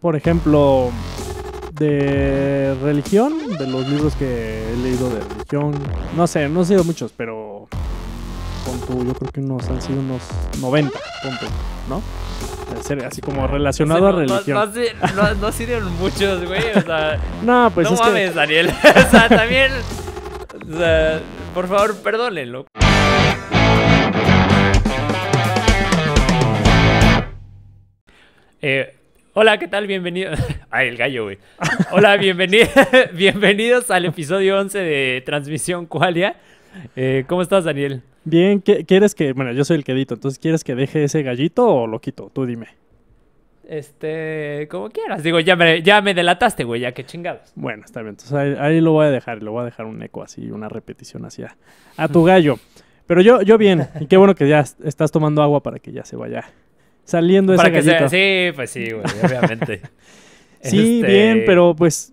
por ejemplo, de religión, de los libros que he leído de religión, no sé, no han sido muchos, pero punto, yo creo que unos han sido unos 90, punto, ¿no? ser así como relacionado a religión. No, no, sido sirven muchos, güey. O sea, no, pues no mames, Daniel. o sea, también. por favor, perdónenlo. Eh, Hola, ¿qué tal? Bienvenido... Ay, el gallo, güey. Hola, bienvenido... bienvenidos al episodio 11 de Transmisión Qualia. Eh, ¿Cómo estás, Daniel? Bien, ¿quieres que.? Bueno, yo soy el quedito, entonces ¿quieres que deje ese gallito o lo quito? Tú dime. Este, como quieras. Digo, ya me, ya me delataste, güey, ya que chingados. Bueno, está bien. Entonces ahí, lo voy a dejar, lo voy a dejar un eco así, una repetición hacia a tu gallo. Pero yo, yo bien, y qué bueno que ya estás tomando agua para que ya se vaya saliendo Para esa sí, pues sí, obviamente. sí, este, bien, pero pues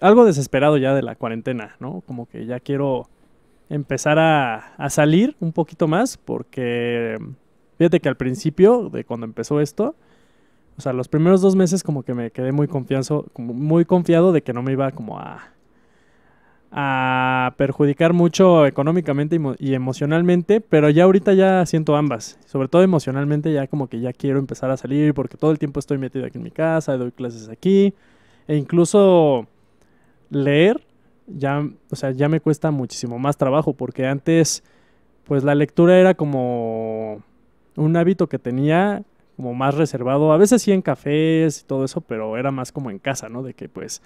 algo desesperado ya de la cuarentena, ¿no? Como que ya quiero empezar a, salir un poquito más porque fíjate que al principio de cuando empezó esto, o sea, los primeros dos meses como que me quedé muy confianzo, muy confiado de que no me iba como a a perjudicar mucho económicamente y, emocionalmente, pero ya ahorita ya siento ambas, sobre todo emocionalmente ya como que ya quiero empezar a salir porque todo el tiempo estoy metido aquí en mi casa, doy clases aquí e incluso leer ya, o sea, ya me cuesta muchísimo más trabajo porque antes pues la lectura era como un hábito que tenía como más reservado, a veces sí en cafés y todo eso, pero era más como en casa, ¿no? De que pues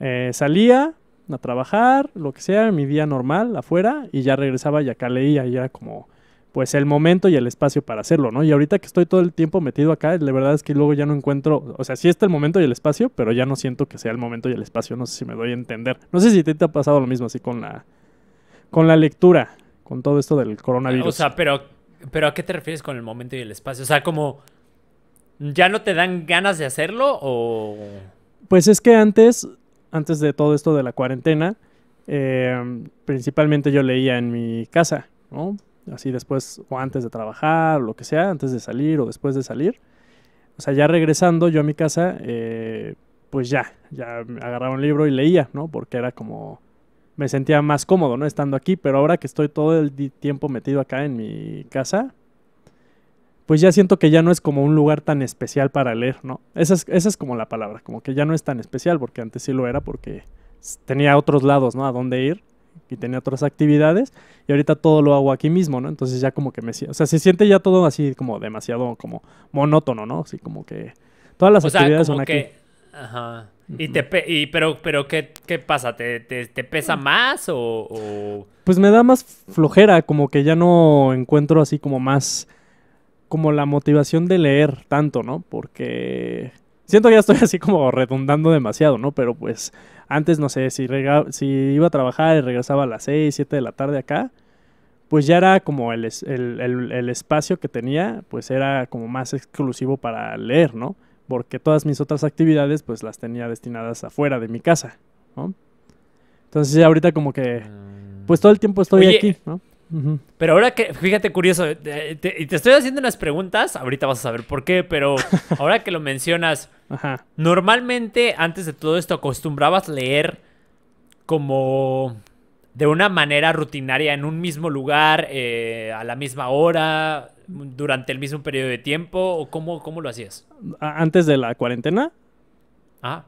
eh, salía, a trabajar, lo que sea, mi día normal afuera y ya regresaba y acá leía ya era como pues el momento y el espacio para hacerlo, ¿no? Y ahorita que estoy todo el tiempo metido acá, la verdad es que luego ya no encuentro, o sea, sí está el momento y el espacio, pero ya no siento que sea el momento y el espacio, no sé si me doy a entender. No sé si te, te ha pasado lo mismo así con la con la lectura, con todo esto del coronavirus. O sea, pero pero ¿a qué te refieres con el momento y el espacio? O sea, como ya no te dan ganas de hacerlo o pues es que antes antes de todo esto de la cuarentena, em, principalmente yo leía en mi casa, ¿no? Así después o antes de trabajar, o lo que sea, antes de salir o después de salir. O sea, ya regresando yo a mi casa, eh, pues ya, ya agarraba un libro y leía, ¿no? Porque era como, me sentía más cómodo, ¿no? Estando aquí, pero ahora que estoy todo el tiempo metido acá en mi casa, pues ya siento que ya no es como un lugar tan especial para leer, ¿no? Esa es, esa es como la palabra, como que ya no es tan especial, porque antes sí lo era, porque tenía otros lados, ¿no? A dónde ir y tenía otras actividades y ahorita todo lo hago aquí mismo, ¿no? Entonces ya como que me, siento... o sea, se siente ya todo así como demasiado como monótono, ¿no? Así como que todas las actividades son que... aquí. Ajá. ¿Y te y, pero, pero ¿qué, pasa? ¿Te, te, te pesa mm. más o, o, Pues me da más flojera, como que ya no encuentro así como más como la motivación de leer tanto, ¿no? Porque siento que ya estoy así como redundando demasiado, ¿no? Pero pues antes, no sé, si, si iba a trabajar y regresaba a las 6, 7 de la tarde acá, pues ya era como el, el, espacio que tenía, pues era como más exclusivo para leer, ¿no? Porque todas mis otras actividades pues las tenía destinadas afuera de mi casa, ¿no? Entonces ahorita como que, pues todo el tiempo estoy aquí, ¿no? Pero ahora que, fíjate curioso, y te, estoy haciendo unas preguntas, ahorita vas a saber por qué, pero ahora que lo mencionas, normalmente antes de todo esto acostumbrabas leer como de una manera rutinaria en un mismo lugar, eh, a la misma hora, durante el mismo periodo de tiempo, o cómo, cómo lo hacías? Antes de la cuarentena. Ah.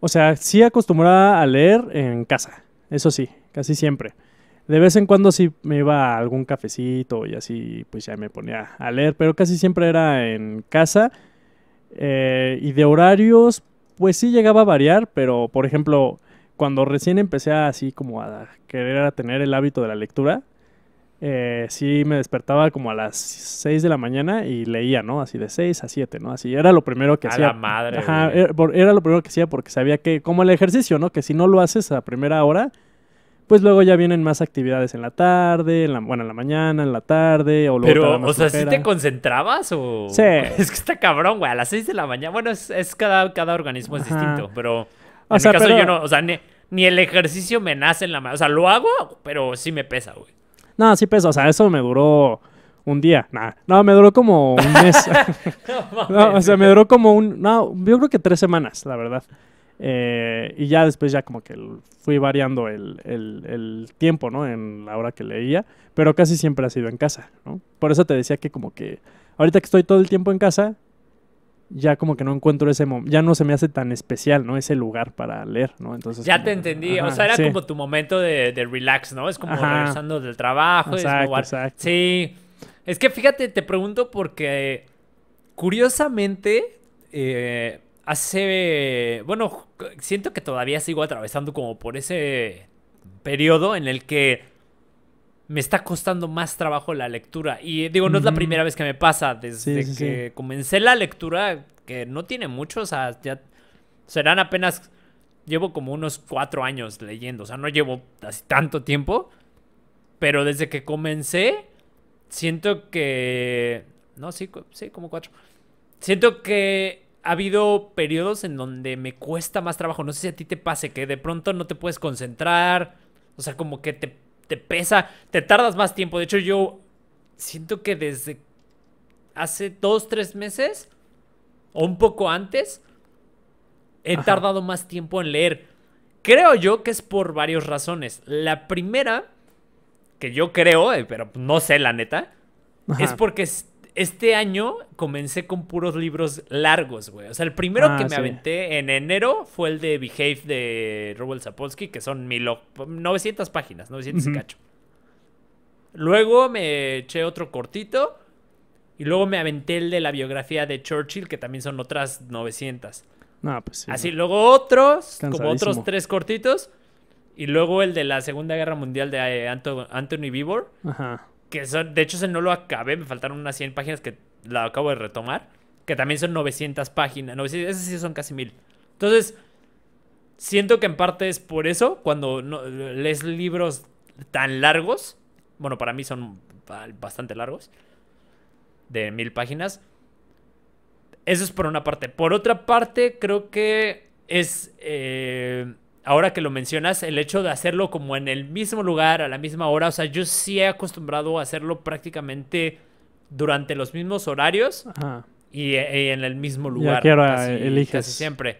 O sea, sí acostumbraba a leer en casa, eso sí, casi siempre. De vez en cuando sí me iba a algún cafecito y así, pues ya me ponía a leer, pero casi siempre era en casa. Eh, y de horarios, pues sí llegaba a variar, pero por ejemplo, cuando recién empecé así como a querer a tener el hábito de la lectura, eh, sí me despertaba como a las 6 de la mañana y leía, ¿no? Así de 6 a 7, ¿no? Así era lo primero que hacía. A la madre. era, era, lo primero que hacía porque sabía que, como el ejercicio, ¿no? Que si no lo haces a primera hora, pues luego ya vienen más actividades en la tarde, bueno, en la mañana, en la tarde, o Pero, o sea, ¿sí te concentrabas o...? Sí. Es que está cabrón, güey, a las 6 de la mañana. Bueno, es, cada, cada organismo es distinto, pero... En mi caso yo no, o sea, ni, el ejercicio me nace en la mañana. O sea, lo hago, pero sí me pesa, güey. No, sí pesa, o sea, eso me duró un día. nada, No, me duró como un mes. o sea, me duró como un... No, yo creo que tres semanas, la verdad. Eh, y ya después ya como que fui variando el, tiempo, ¿no? En la hora que leía, pero casi siempre ha sido en casa, ¿no? Por eso te decía que como que ahorita que estoy todo el tiempo en casa, ya como que no encuentro ese momento, ya no se me hace tan especial, ¿no? Ese lugar para leer, ¿no? Entonces... Ya te entendí, o sea, era como tu momento de, de, relax, ¿no? Es como regresando del trabajo. Exacto, es exacto. Sí, es que fíjate, te pregunto porque curiosamente... Eh, hace... Bueno, siento que todavía sigo atravesando como por ese periodo en el que me está costando más trabajo la lectura. Y digo, no es la primera vez que me pasa. Desde que comencé la lectura, que no tiene mucho, o sea, ya serán apenas... Llevo como unos cuatro años leyendo, o sea, no llevo así tanto tiempo. Pero desde que comencé, siento que... No, sí, sí, como cuatro. Siento que ha habido periodos en donde me cuesta más trabajo. No sé si a ti te pase que de pronto no te puedes concentrar. O sea, como que te, pesa, te tardas más tiempo. De hecho, yo siento que desde hace dos, tres meses o un poco antes, he tardado más tiempo en leer. Creo yo que es por varias razones. La primera, que yo creo, eh, pero no sé la neta, es porque este año comencé con puros libros largos, güey. O sea, el primero ah, que me aventé en enero fue el de Behave de Robert Sapolsky, que son mil 900 páginas, 900 y cacho. Luego me eché otro cortito. Y luego me aventé el de la biografía de Churchill, que también son otras 900. No, pues sí, Así, luego otros, como otros tres cortitos. Y luego el de la Segunda Guerra Mundial de eh, Anthony Vivor. Ajá que son, de hecho se no lo acabé, me faltaron unas 100 páginas que la acabo de retomar, que también son 900 páginas, 900, esas sí son casi mil. Entonces, siento que en parte es por eso, cuando lees libros tan largos, bueno, para mí son bastante largos, de mil páginas, eso es por una parte. Por otra parte, creo que es... Eh, ahora que lo mencionas, el hecho de hacerlo como en el mismo lugar, a la misma hora, o sea, yo sí he acostumbrado a hacerlo prácticamente durante los mismos horarios Y, eh, en el mismo lugar. ¿Y qué eliges? siempre.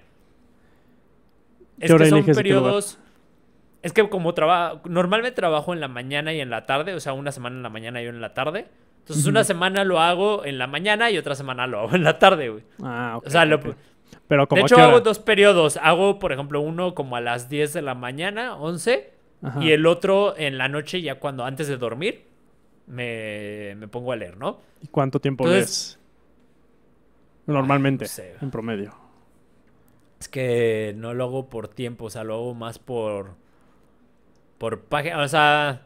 Es que son periodos... Es que como trabajo, normalmente trabajo en la mañana y en la tarde, o sea, una semana en la mañana y una en la tarde. Entonces, una semana lo hago en la mañana y otra semana lo hago en la tarde, güey. Ah, ok. O sea, Lo, pero como de hecho, hago dos periodos. Hago, por ejemplo, uno como a las 10 de la mañana, 11, y el otro en la noche, ya cuando antes de dormir, me, pongo a leer, ¿no? ¿Y cuánto tiempo ves? Normalmente, en promedio. Es que no lo hago por tiempo, o sea, lo hago más por. por página. O sea,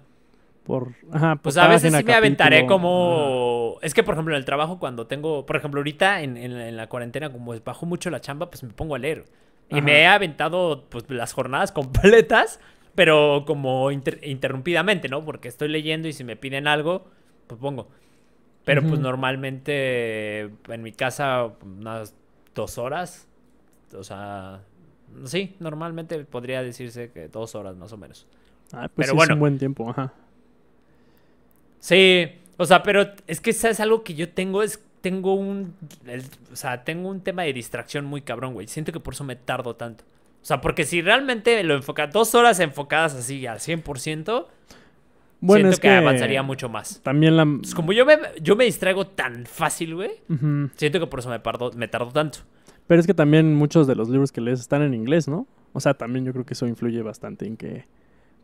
por... pues a veces sí me aventaré como... Es que, por ejemplo, en el trabajo cuando tengo... Por ejemplo, ahorita en, la cuarentena, como bajo mucho la chamba, pues me pongo a leer. Y me he aventado pues, las jornadas completas, pero como interrumpidamente, ¿no? Porque estoy leyendo y si me piden algo, pues pongo. Pero pues normalmente en mi casa unas dos horas. O sea, sí, normalmente podría decirse que dos horas más o menos. Ah, pues es un buen tiempo, ajá. Sí, o sea, pero es que es algo que yo tengo, es tengo un, o sea, tengo un tema de distracción muy cabrón, güey. Siento que por eso me tardo tanto. O sea, porque si realmente lo enfoca dos horas enfocadas así al 100%, bueno, siento que, avanzaría mucho más. También la... como yo me, yo me distraigo tan fácil, güey, siento que por eso me, me tardo tanto. Pero es que también muchos de los libros que lees están en inglés, ¿no? O sea, también yo creo que eso influye bastante en que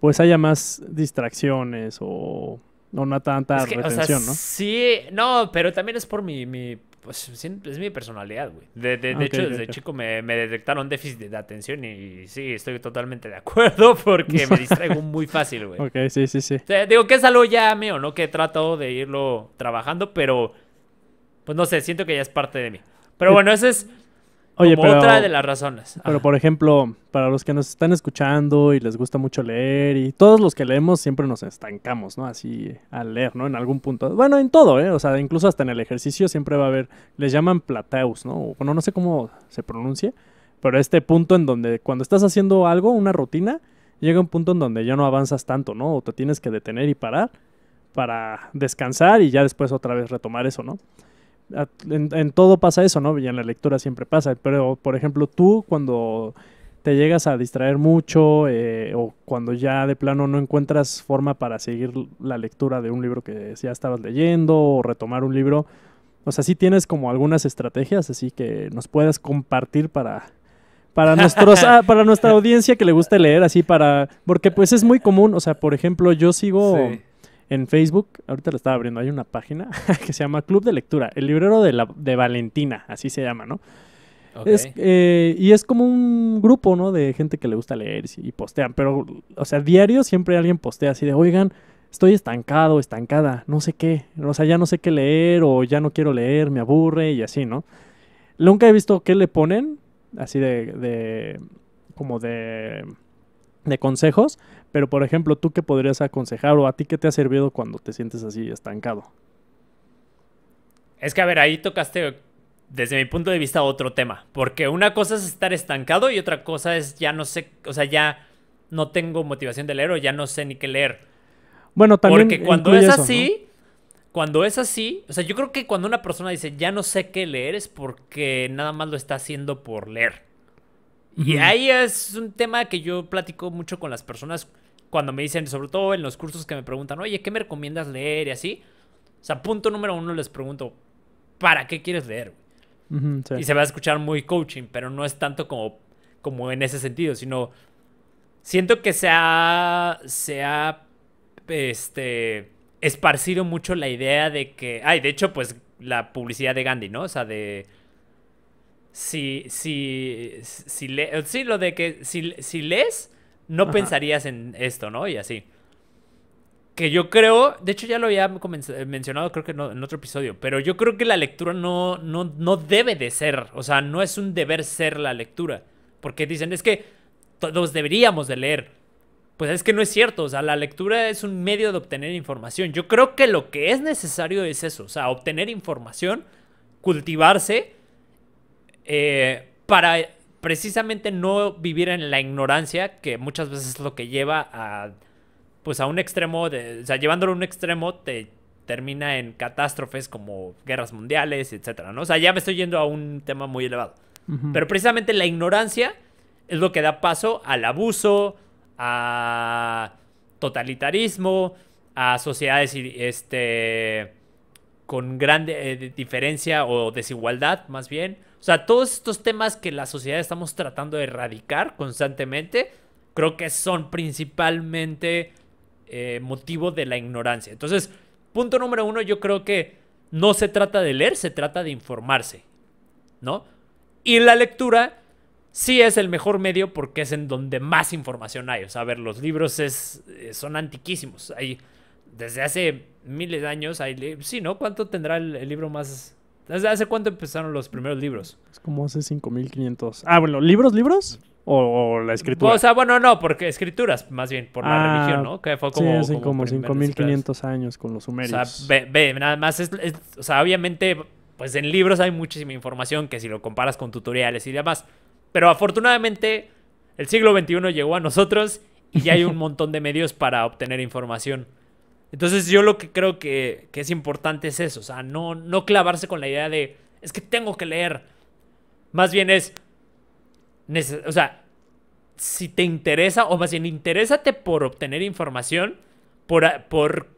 pues haya más distracciones o no una tanta ¿no? Sí, no, pero también es por mi, mi pues es mi personalidad, güey. De, ah, hecho, desde chico me, me, detectaron déficit de atención y, sí, estoy totalmente de acuerdo porque me distraigo muy fácil, güey. Ok, sí, sí, sí. O digo que es algo ya mío, ¿no? Que he trato de irlo trabajando, pero pues no sé, siento que ya es parte de mí. Pero bueno, ese es Oye, otra de las razones. Pero, por ejemplo, para los que nos están escuchando y les gusta mucho leer, y todos los que leemos siempre nos estancamos, ¿no? Así al leer, ¿no? En algún punto. Bueno, en todo, ¿eh? O sea, incluso hasta en el ejercicio siempre va a haber, les llaman plateus, ¿no? bueno, no sé cómo se pronuncia, pero este punto en donde cuando estás haciendo algo, una rutina, llega un punto en donde ya no avanzas tanto, ¿no? O te tienes que detener y parar para descansar y ya después otra vez retomar eso, ¿no? en, todo pasa eso, ¿no? Y en la lectura siempre pasa. Pero, por ejemplo, tú cuando te llegas a distraer mucho eh, o cuando ya de plano no encuentras forma para seguir la lectura de un libro que ya estabas leyendo o retomar un libro, o sea, sí tienes como algunas estrategias, así que nos puedas compartir para... Para, nuestros, ah, para nuestra audiencia que le guste leer, así para... Porque pues es muy común, o sea, por ejemplo, yo sigo... En Facebook, ahorita lo estaba abriendo, hay una página que se llama Club de Lectura, el librero de, la, de Valentina, así se llama, ¿no? Eh, y es como un grupo, ¿no? De gente que le gusta leer y, postean, pero, o sea, diario siempre alguien postea así de, oigan, estoy estancado, estancada, no sé qué, o sea, ya no sé qué leer o ya no quiero leer, me aburre y así, ¿no? Nunca he visto qué le ponen, así de, de como de de consejos, pero por ejemplo, ¿tú qué podrías aconsejar o a ti qué te ha servido cuando te sientes así estancado? Es que, a ver, ahí tocaste, desde mi punto de vista, otro tema, porque una cosa es estar estancado y otra cosa es ya no sé, o sea, ya no tengo motivación de leer o ya no sé ni qué leer. Bueno, también. Porque cuando es así, cuando es así, o sea, yo creo que cuando una persona dice ya no sé qué leer es porque nada más lo está haciendo por leer. Y ahí es un tema que yo platico mucho con las personas cuando me dicen, sobre todo en los cursos que me preguntan, oye, ¿qué me recomiendas leer? Y así. O sea, punto número uno les pregunto, ¿para qué quieres leer? Y se va a escuchar muy coaching, pero no es tanto como, como en ese sentido, sino siento que se ha, se ha este, esparcido mucho la idea de que, ay, de hecho, pues la publicidad de Gandhi, ¿no? O sea, de si, si, si sí, lo de que si, lees, no pensarías en esto, ¿no? Y así. Que yo creo, de hecho ya lo había eh, mencionado creo que en otro episodio, pero yo creo que la lectura no, no debe de ser, o sea, no es un deber ser la lectura, porque dicen, es que todos deberíamos de leer. Pues es que no es cierto, o sea, la lectura es un medio de obtener información. Yo creo que lo que es necesario es eso, o sea, obtener información, cultivarse eh, para precisamente no vivir en la ignorancia, que muchas veces es lo que lleva a, pues a un extremo, o sea, llevándolo a un extremo te termina en catástrofes como guerras mundiales, etcétera, ¿no? O sea, ya me estoy yendo a un tema muy elevado. Pero precisamente la ignorancia es lo que da paso al abuso, a totalitarismo, a sociedades este, con gran eh, diferencia o desigualdad, más bien. O sea, todos estos temas que la sociedad estamos tratando de erradicar constantemente, creo que son principalmente eh, motivo de la ignorancia. Entonces, punto número uno, yo creo que no se trata de leer, se trata de informarse, ¿no? Y la lectura sí es el mejor medio porque es en donde más información hay. O sea, a ver, los libros es, eh, son antiquísimos. Hay desde hace miles de años hay... Sí, ¿no? ¿Cuánto tendrá el, libro más... ¿Desde hace cuánto empezaron los primeros libros? Es como hace 5.500. Ah, bueno, ¿libros, libros? O, la escritura? O sea, bueno, no, porque escrituras, más bien, por la ah, religión, ¿no? Que fue como... Sí, hace como, 5.500 años con los sumerios. O sea, ve, nada más O sea, obviamente, pues en libros hay muchísima información que si lo comparas con tutoriales y demás. Pero afortunadamente, el siglo XXI llegó a nosotros y ya hay un montón de medios para obtener información. Entonces yo lo que creo que, es importante es eso, o sea, no, clavarse con la idea de, es que tengo que leer. Más bien es, o sea, si te interesa, o más bien, interésate por obtener información, por,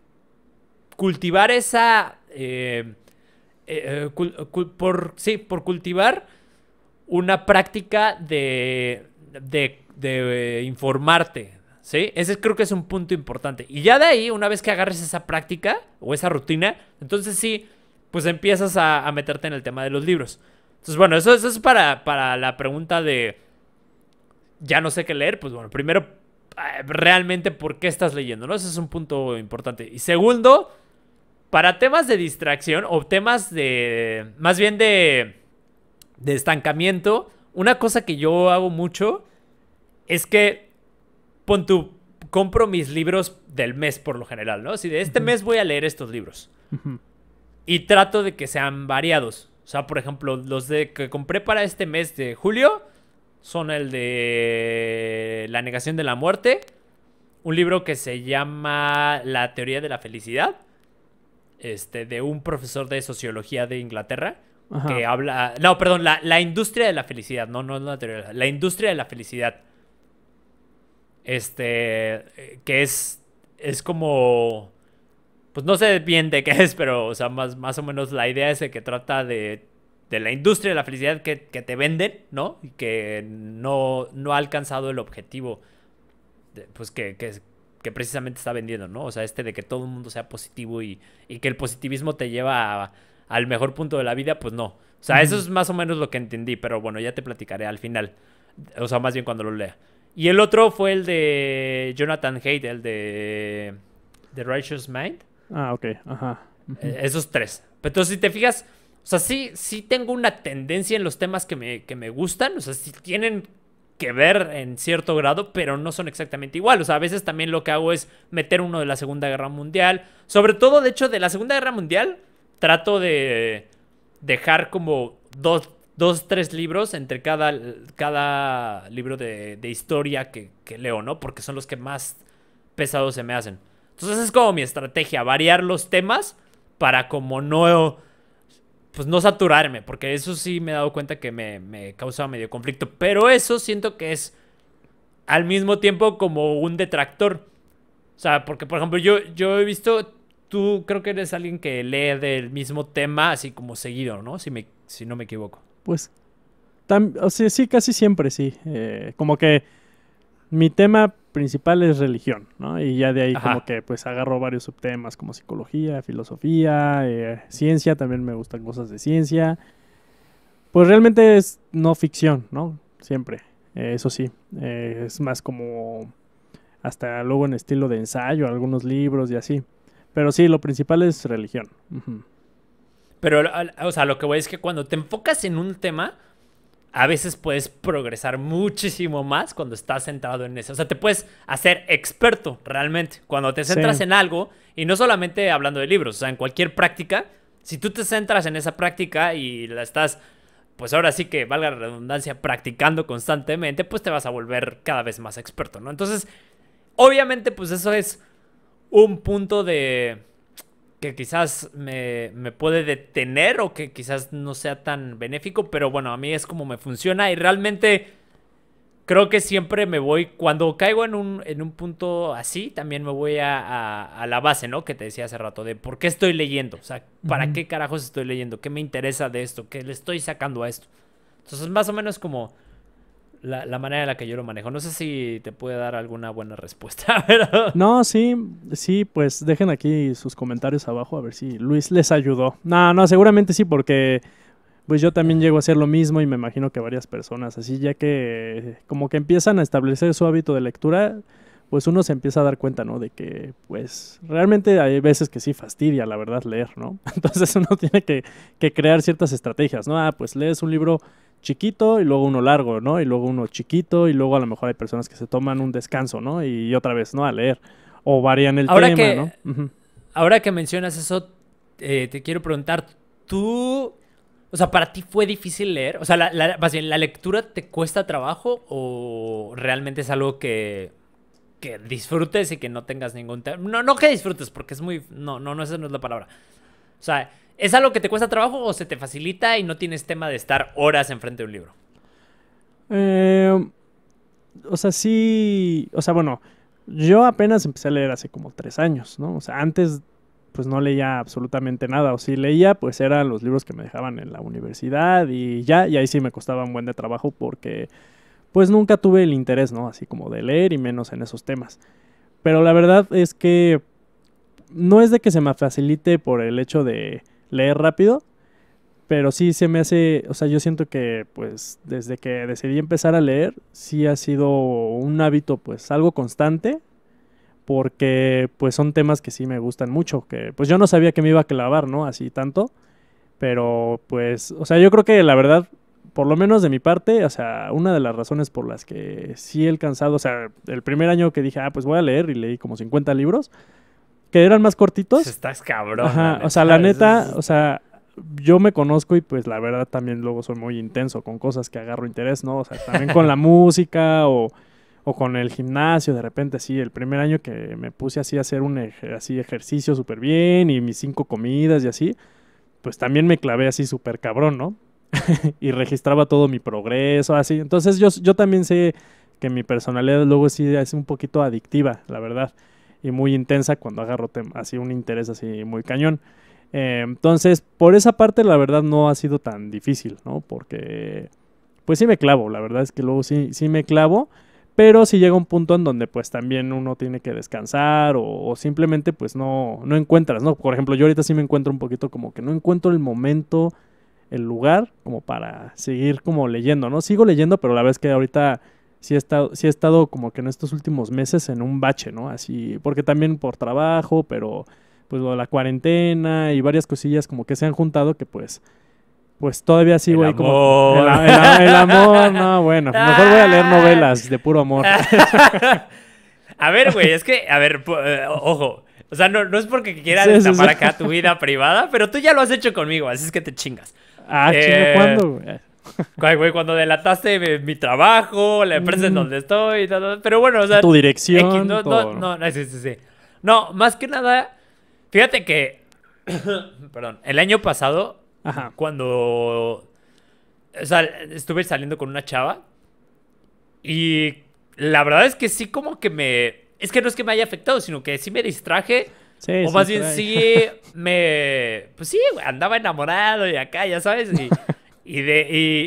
cultivar esa... Eh, eh, eh, por, sí, por cultivar una práctica de, de, de informarte, ¿Sí? Ese creo que es un punto importante. Y ya de ahí, una vez que agarres esa práctica o esa rutina, entonces sí, pues empiezas a, meterte en el tema de los libros. Entonces, bueno, eso, eso es para, para la pregunta de, ya no sé qué leer, pues bueno, primero, eh, realmente por qué estás leyendo, ¿no? Ese es un punto importante. Y segundo, para temas de distracción o temas de, más bien de, de estancamiento, una cosa que yo hago mucho es que compro mis libros del mes por lo general, ¿no? Si de este mes voy a leer estos libros. Y trato de que sean variados. O sea, por ejemplo, los de que compré para este mes de julio son el de La negación de la muerte, un libro que se llama La teoría de la felicidad, este de un profesor de sociología de Inglaterra que habla, no, perdón, la, industria de la felicidad, no, no es la teoría, la industria de la felicidad este, que es, es como, pues no sé bien de qué es, pero, o sea, más, más o menos la idea es de que trata de, la industria de la felicidad que, te venden, ¿no? Y que no, no ha alcanzado el objetivo, pues que, que precisamente está vendiendo, ¿no? O sea, este de que todo el mundo sea positivo y, que el positivismo te lleva al mejor punto de la vida, pues no. O sea, eso es más o menos lo que entendí, pero bueno, ya te platicaré al final. O sea, más bien cuando lo lea. Y el otro fue el de Jonathan Haidt, el de The Righteous Mind. Ah, ok, ajá. Eh, esos tres. Entonces, si te fijas, o sea, sí, sí tengo una tendencia en los temas que me, que me gustan, o sea, sí tienen que ver en cierto grado, pero no son exactamente igual. O sea, a veces también lo que hago es meter uno de la Segunda Guerra Mundial. Sobre todo, de hecho, de la Segunda Guerra Mundial, trato de dejar como dos, dos, tres libros entre cada, cada libro de, historia que, leo, ¿no? Porque son los que más pesados se me hacen. Entonces es como mi estrategia, variar los temas para como no... Pues no saturarme, porque eso sí me he dado cuenta que me, me causa medio conflicto. Pero eso siento que es al mismo tiempo como un detractor. O sea, porque por ejemplo yo, yo he visto tú creo que eres alguien que lee del mismo tema así como seguido, ¿no? Si, me, si no me equivoco pues. o sí, casi siempre sí. Eh, como que mi tema principal es religión, ¿no? Y ya de ahí como que pues agarro varios subtemas como psicología, filosofía, eh, ciencia, también me gustan cosas de ciencia. Pues realmente es no ficción, ¿no? Siempre, eh, eso sí. es más como hasta luego en estilo de ensayo, algunos libros y así. Pero sí, lo principal es religión. Pero, o sea, lo que voy es que cuando te enfocas en un tema, a veces puedes progresar muchísimo más cuando estás centrado en eso. O sea, te puedes hacer experto realmente cuando te centras en algo y no solamente hablando de libros, o sea, en cualquier práctica. Si tú te centras en esa práctica y la estás, pues ahora sí que valga la redundancia, practicando constantemente, pues te vas a volver cada vez más experto, ¿no? Entonces, obviamente, pues eso es un punto de, que quizás me, puede detener o que quizás no sea tan benéfico, pero bueno, a mí es como me funciona y realmente creo que siempre me voy, cuando caigo en un, en un punto así, también me voy a, la base, ¿no? Que te decía hace rato, de por qué estoy leyendo, o sea, ¿para qué carajos estoy leyendo? ¿Qué me interesa de esto? ¿Qué le estoy sacando a esto? Entonces, más o menos como la, la, manera en la que yo lo manejo. No sé si te puede dar alguna buena respuesta, pero... No, sí, sí, pues dejen aquí sus comentarios abajo a ver si Luis les ayudó. No, no, seguramente sí, porque pues yo también llego a hacer lo mismo y me imagino que varias personas, así ya que como que empiezan a establecer su hábito de lectura, pues uno se empieza a dar cuenta, ¿no? De que, pues, realmente hay veces que sí fastidia, la verdad, leer, ¿no? Entonces uno tiene que, que crear ciertas estrategias, ¿no? Ah, pues lees un libro chiquito y luego uno largo, ¿no? Y luego uno chiquito y luego a lo mejor hay personas que se toman un descanso, ¿no? Y, otra vez, ¿no? A leer. O varían el ahora tema, ¿no? Ahora que mencionas eso, eh, te quiero preguntar, ¿tú... O sea, ¿para ti fue difícil leer? O sea, la, ¿la lectura te cuesta trabajo o realmente es algo que, disfrutes y que no tengas ningún... No, no que disfrutes, porque es muy... No, no, no, esa no es la palabra. O sea, ¿Es algo que te cuesta trabajo o se te facilita y no tienes tema de estar horas enfrente de un libro? Eh, o sea, sí. O sea, bueno, yo apenas empecé a leer hace como tres años, ¿no? O sea, antes pues no leía absolutamente nada, o si leía, pues eran los libros que me dejaban en la universidad y ya, y ahí sí me costaba un buen de trabajo porque pues nunca tuve el interés, ¿no? Así como de leer y menos en esos temas. Pero la verdad es que no es de que se me facilite por el hecho de leer rápido, pero sí se me hace, o sea, yo siento que pues desde que decidí empezar a leer, sí ha sido un hábito pues algo constante, porque pues son temas que sí me gustan mucho, que pues yo no sabía que me iba a clavar, ¿no? Así tanto, pero pues, o sea, yo creo que la verdad, por lo menos de mi parte, o sea, una de las razones por las que sí he alcanzado, o sea, el primer año que dije, ah, pues voy a leer y leí como 50 libros, que eran más cortitos. Pues estás cabrón. o sea, la neta, o sea, yo me conozco y pues la verdad también luego soy muy intenso con cosas que agarro interés, ¿no? O sea, también con la música o, con el gimnasio, de repente sí, el primer año que me puse así a hacer un así ejercicio súper bien y mis cinco comidas y así, pues también me clavé así súper cabrón, ¿no? y registraba todo mi progreso, así. Entonces yo, yo también sé que mi personalidad luego sí es un poquito adictiva, la verdad y muy intensa cuando agarro así un interés así muy cañón. Eh, entonces, por esa parte la verdad no ha sido tan difícil, ¿no? Porque, pues sí me clavo, la verdad es que luego sí, sí me clavo, pero si llega un punto en donde pues también uno tiene que descansar o, simplemente pues no, no encuentras, ¿no? Por ejemplo, yo ahorita sí me encuentro un poquito como que no encuentro el momento, el lugar como para seguir como leyendo, ¿no? Sigo leyendo, pero la verdad es que ahorita sí he estado, sí he estado como que en estos últimos meses en un bache, ¿no? Así, porque también por trabajo, pero pues lo de la cuarentena y varias cosillas como que se han juntado que pues pues todavía sigo güey, como el, amor, no, bueno, ah. mejor voy a leer novelas de puro amor. a ver, güey, es que a ver, eh, ojo, o sea, no, no es porque quieras destapar acá tu vida privada, pero tú ya lo has hecho conmigo, así es que te chingas. Ah, chingo, eh, ¿cuándo, güey? cuando delataste mi, trabajo, la empresa en mm. donde estoy, pero bueno, o sea... Tu dirección. no, no, no, No, más que nada, fíjate que, perdón, el año pasado, cuando, estuve saliendo con una chava y la verdad es que sí como que me, es que no es que me haya afectado, sino que sí me distraje. o más bien sí me, pues sí, andaba enamorado y acá, ya sabes, y... Y, de,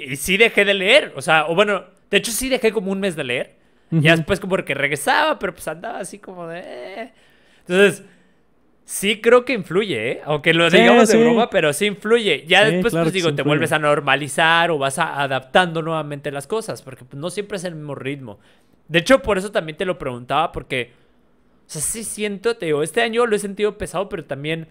y, sí dejé de leer. O sea, o bueno, de hecho sí dejé como un mes de leer. Ya después como que regresaba, pero pues andaba así como de... Eh". Entonces, sí creo que influye, ¿eh? Aunque lo digamos de broma, pero sí influye. Ya después, pues digo, te vuelves a normalizar o vas adaptando nuevamente las cosas, porque pues, no siempre es el mismo ritmo. De hecho, por eso también te lo preguntaba, porque, o sea, sí siento, te digo, este año lo he sentido pesado, pero también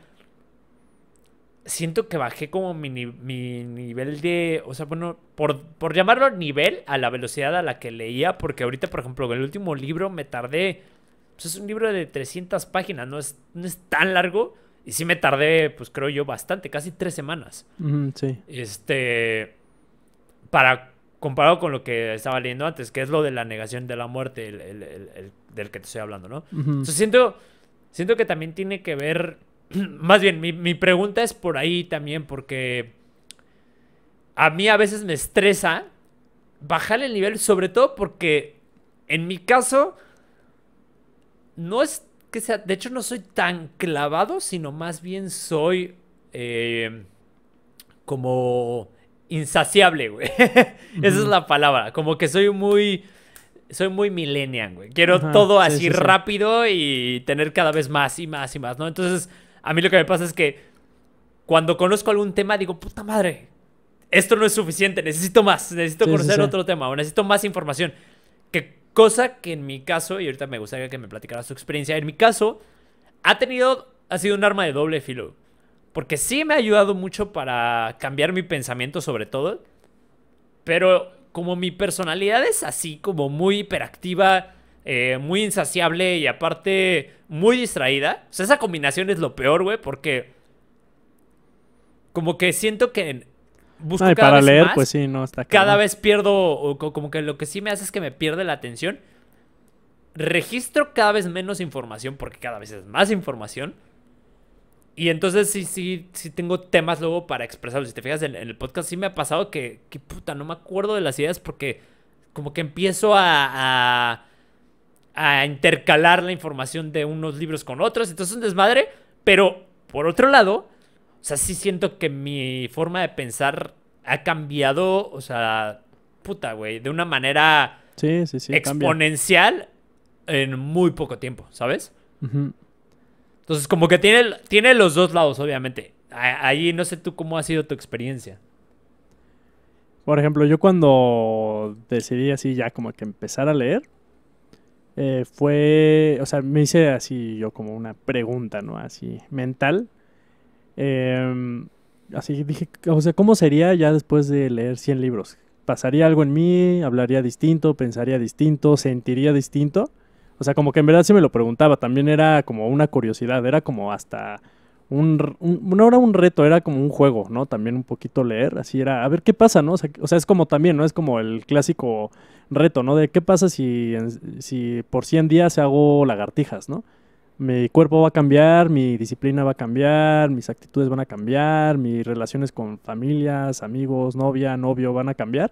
siento que bajé como mi, mi, nivel de, o sea, bueno, por, por llamarlo nivel a la velocidad a la que leía, porque ahorita, por ejemplo, el último libro me tardé, pues es un libro de 300 páginas, no es, no es tan largo, y sí me tardé, pues creo yo, bastante, casi tres semanas. sí. Este, para, comparado con lo que estaba leyendo antes, que es lo de la negación de la muerte, del que te estoy hablando, ¿no? Entonces siento, siento que también tiene que ver más bien, mi, pregunta es por ahí también, porque a mí a veces me estresa bajar el nivel, sobre todo porque en mi caso no es que sea, de hecho no soy tan clavado, sino más bien soy eh, como insaciable, güey. Esa es la palabra, como que soy muy... Soy muy millennial, güey. Quiero todo así rápido y tener cada vez más y más y más, ¿no? Entonces, a mí lo que me pasa es que cuando conozco algún tema digo, puta madre, esto no es suficiente, necesito más, necesito conocer otro tema o necesito más información. Que cosa que en mi caso, y ahorita me gustaría que me platicara su experiencia, en mi caso ha tenido, ha sido un arma de doble filo. Porque sí me ha ayudado mucho para cambiar mi pensamiento sobre todo. Pero como mi personalidad es así, como muy hiperactiva, eh, muy insaciable y aparte muy distraída. O sea, esa combinación es lo peor, güey, porque como que siento que busco cada para vez leer, pues sí, no está Cada vez pierdo, como que lo que sí me hace es que me pierde la atención. Registro cada vez menos información porque cada vez es más información. Y entonces sí, sí, sí tengo temas luego para expresarlos. Si te fijas en, el podcast, sí me ha pasado que, que puta, no me acuerdo de las ideas porque como que empiezo a a intercalar la información de unos libros con otros. Entonces es un desmadre, pero por otro lado, o sea, sí siento que mi forma de pensar ha cambiado, o sea, puta, güey, de una manera exponencial en muy poco tiempo, ¿sabes? Entonces, como que tiene, tiene los dos lados, obviamente. Ahí no sé tú cómo ha sido tu experiencia. Por ejemplo, yo cuando decidí así ya como que empezar a leer, eh, fue, o sea, me hice así yo como una pregunta, ¿no? Así mental. Em, así dije, o sea, ¿cómo sería ya después de leer 100 libros? ¿Pasaría algo en mí? ¿Hablaría distinto? ¿Pensaría distinto? ¿Sentiría distinto? O sea, como que en verdad sí me lo preguntaba, también era como una curiosidad, era como hasta un, no era un reto, era como un juego, ¿no? También un poquito leer, así era, a ver qué pasa, ¿no? O sea, es como también, ¿no? Es como el clásico reto, ¿no? De qué pasa si, si por 100 días hago lagartijas, ¿no? Mi cuerpo va a cambiar, mi disciplina va a cambiar, mis actitudes van a cambiar, mis relaciones con familias, amigos, novia, novio van a cambiar.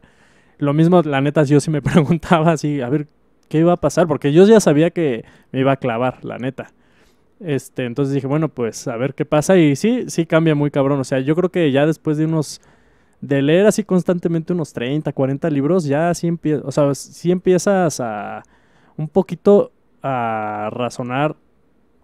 Lo mismo, la neta, yo sí me preguntaba así, a ver, ¿qué iba a pasar? Porque yo ya sabía que me iba a clavar, la neta. Este, entonces dije, bueno, pues a ver qué pasa. Y sí, sí cambia muy cabrón. O sea, yo creo que ya después de unos. De leer así constantemente unos 30, 40 libros, ya sí, o sea, sí empiezas a un poquito a razonar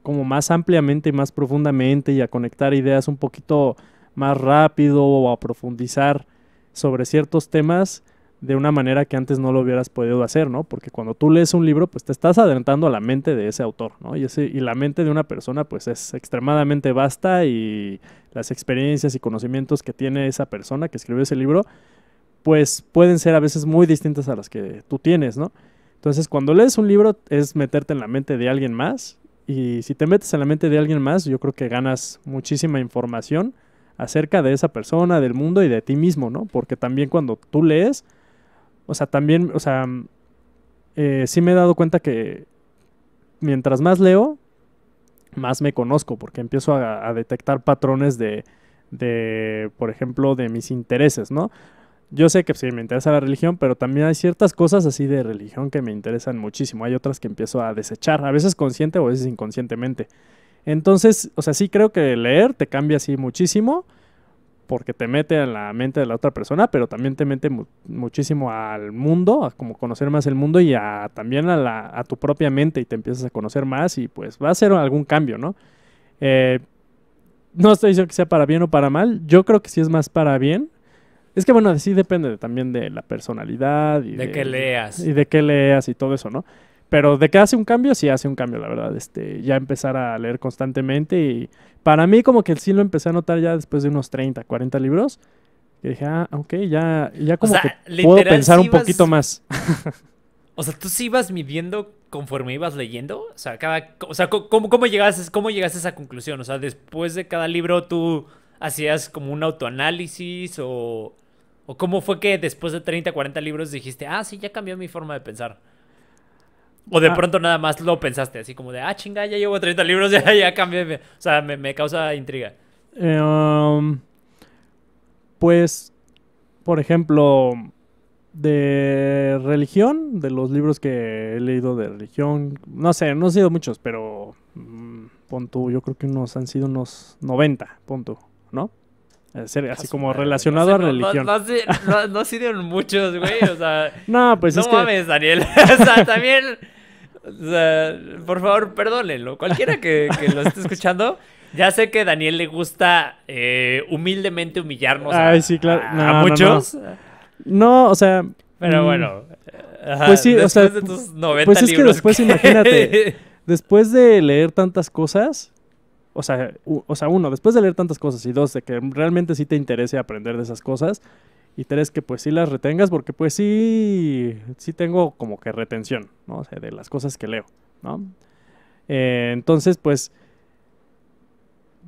como más ampliamente y más profundamente y a conectar ideas un poquito más rápido o a profundizar sobre ciertos temas de una manera que antes no lo hubieras podido hacer, ¿no? Porque cuando tú lees un libro, pues te estás adentrando a la mente de ese autor, ¿no? Y, ese, y la mente de una persona, pues es extremadamente vasta y las experiencias y conocimientos que tiene esa persona que escribió ese libro, pues pueden ser a veces muy distintas a las que tú tienes, ¿no? Entonces, cuando lees un libro es meterte en la mente de alguien más y si te metes en la mente de alguien más, yo creo que ganas muchísima información acerca de esa persona, del mundo y de ti mismo, ¿no? Porque también cuando tú lees, o sea, también, o sea, eh, sí me he dado cuenta que mientras más leo, más me conozco, porque empiezo a, detectar patrones de, de, por ejemplo, de mis intereses, ¿no? Yo sé que sí me interesa la religión, pero también hay ciertas cosas así de religión que me interesan muchísimo. Hay otras que empiezo a desechar, a veces consciente o a veces inconscientemente. Entonces, o sea, sí creo que leer te cambia así muchísimo porque te mete a la mente de la otra persona, pero también te mete muchísimo al mundo, a como conocer más el mundo y también a, tu propia mente y te empiezas a conocer más y pues va a ser algún cambio, ¿no? Eh, no estoy diciendo que sea para bien o para mal, yo creo que sí es más para bien. Es que bueno, sí depende también de la personalidad y de qué leas. Y de qué leas y todo eso, ¿no? Pero de que hace un cambio, sí hace un cambio, la verdad. Este, ya empezar a leer constantemente. Y para mí, como que sí lo empecé a notar ya después de unos 30, 40 libros. Y dije, ah, ok, ya, ya como que puedo pensar un poquito más. o sea, tú sí ibas midiendo conforme ibas leyendo. O sea, cada, o sea ¿cómo, cómo, llegaste, ¿cómo llegaste a esa conclusión? O sea, después de cada libro, tú hacías como un autoanálisis o. ¿O cómo fue que después de 30, 40 libros dijiste, ah, sí, ya cambió mi forma de pensar? O de ah. pronto nada más lo pensaste, así como de, ah, chinga, ya llevo 30 libros, ya, ya cambié. O sea, me, causa intriga. Eh, um, pues, por ejemplo, de religión, de los libros que he leído de religión, no sé, no han sido muchos, pero mm, punto yo creo que unos han sido unos 90, punto. ¿no? Eh, así como relacionado a religión. No, no, sido sirven muchos, güey. O sea, no, pues no mames, Daniel. o sea, también por favor, perdónelo, Cualquiera que, que lo esté escuchando, ya sé que a Daniel le gusta eh, humildemente humillarnos a, sí, claro. muchos. No, o sea. Pero mm, bueno. Ajá, pues sí, o sea. De tus 90 pues es que después, imagínate. Después de leer tantas cosas. O sea, o sea, uno, después de leer tantas cosas y dos, de que realmente sí te interese aprender de esas cosas, y tres, que pues sí las retengas, porque pues sí, sí tengo como que retención, ¿no? O sea, de las cosas que leo, ¿no? Eh, entonces, pues,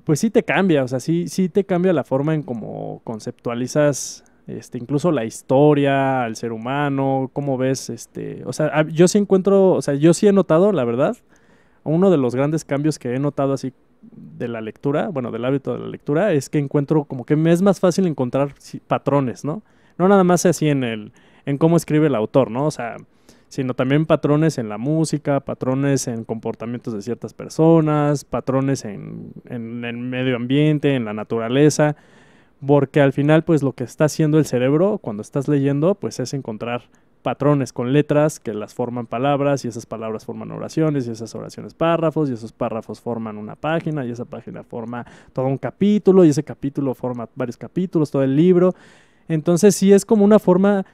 pues sí te cambia, o sea, sí, sí te cambia la forma en cómo conceptualizas, este, incluso la historia, el ser humano, cómo ves, este, o sea, yo sí encuentro, o sea, yo sí he notado, la verdad, uno de los grandes cambios que he notado así de la lectura, bueno, del hábito de la lectura, es que encuentro como que me es más fácil encontrar patrones, ¿no? No nada más así en el en cómo escribe el autor, ¿no? O sea, sino también patrones en la música, patrones en comportamientos de ciertas personas, patrones en, en el medio ambiente, en la naturaleza, porque al final pues lo que está haciendo el cerebro cuando estás leyendo pues es encontrar patrones con letras que las forman palabras y esas palabras forman oraciones y esas oraciones párrafos y esos párrafos forman una página y esa página forma todo un capítulo y ese capítulo forma varios capítulos, todo el libro. Entonces sí es como una forma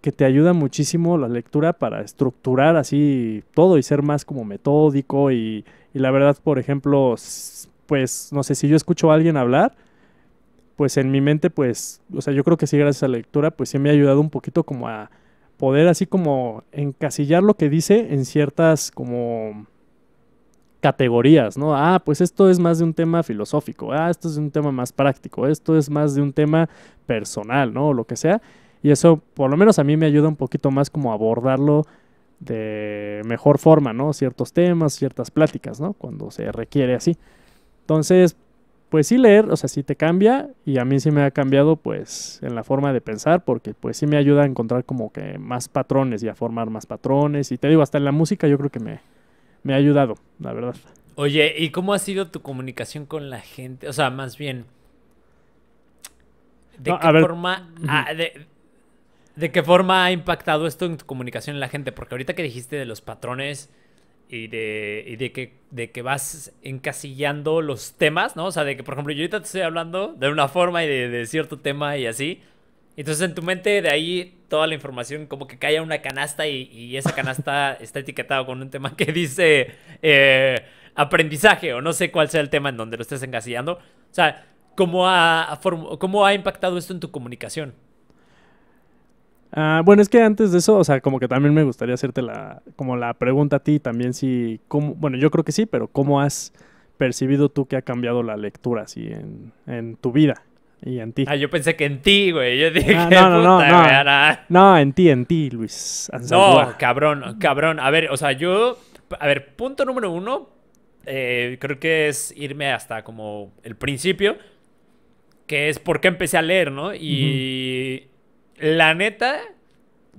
que te ayuda muchísimo la lectura para estructurar así todo y ser más como metódico y, y la verdad, por ejemplo, pues no sé, si yo escucho a alguien hablar, pues en mi mente, pues, o sea, yo creo que sí, gracias a la lectura, pues sí me ha ayudado un poquito como a poder así como encasillar lo que dice en ciertas como categorías, ¿no? Ah, pues esto es más de un tema filosófico, ah, esto es un tema más práctico, esto es más de un tema personal, ¿no? O lo que sea. Y eso, por lo menos a mí me ayuda un poquito más como abordarlo de mejor forma, ¿no? Ciertos temas, ciertas pláticas, ¿no? Cuando se requiere así. Entonces, pues sí leer, o sea, sí te cambia y a mí sí me ha cambiado pues en la forma de pensar porque pues sí me ayuda a encontrar como que más patrones y a formar más patrones y te digo, hasta en la música yo creo que me, ha ayudado, la verdad. Oye, ¿y cómo ha sido tu comunicación con la gente? O sea, más bien, ¿de qué forma... ¿De qué forma ha impactado esto en tu comunicación en la gente? Porque ahorita que dijiste de los patrones, y de, y de, que, de que vas encasillando los temas, ¿no? O sea, de que, por ejemplo, yo ahorita te estoy hablando de una forma y de, cierto tema y así. Entonces en tu mente de ahí toda la información como que cae a una canasta y, esa canasta está etiquetada con un tema que dice eh, aprendizaje o no sé cuál sea el tema en donde lo estés encasillando. O sea, ¿cómo ha, cómo ha impactado esto en tu comunicación? Ah, bueno, es que antes de eso, o sea, como que también me gustaría hacerte la, como la pregunta a ti también si, bueno, yo creo que sí, pero ¿cómo has percibido tú que ha cambiado la lectura así en, tu vida y en ti? Ah, yo pensé que en ti, güey. Yo dije, ah, no, no, no, no, ah, ah". no, en ti, en ti, Luis. No, cabrón, cabrón. A ver, o sea, yo, a ver, punto número uno, eh, creo que es irme hasta como el principio, que es por qué empecé a leer, ¿no? Y la neta,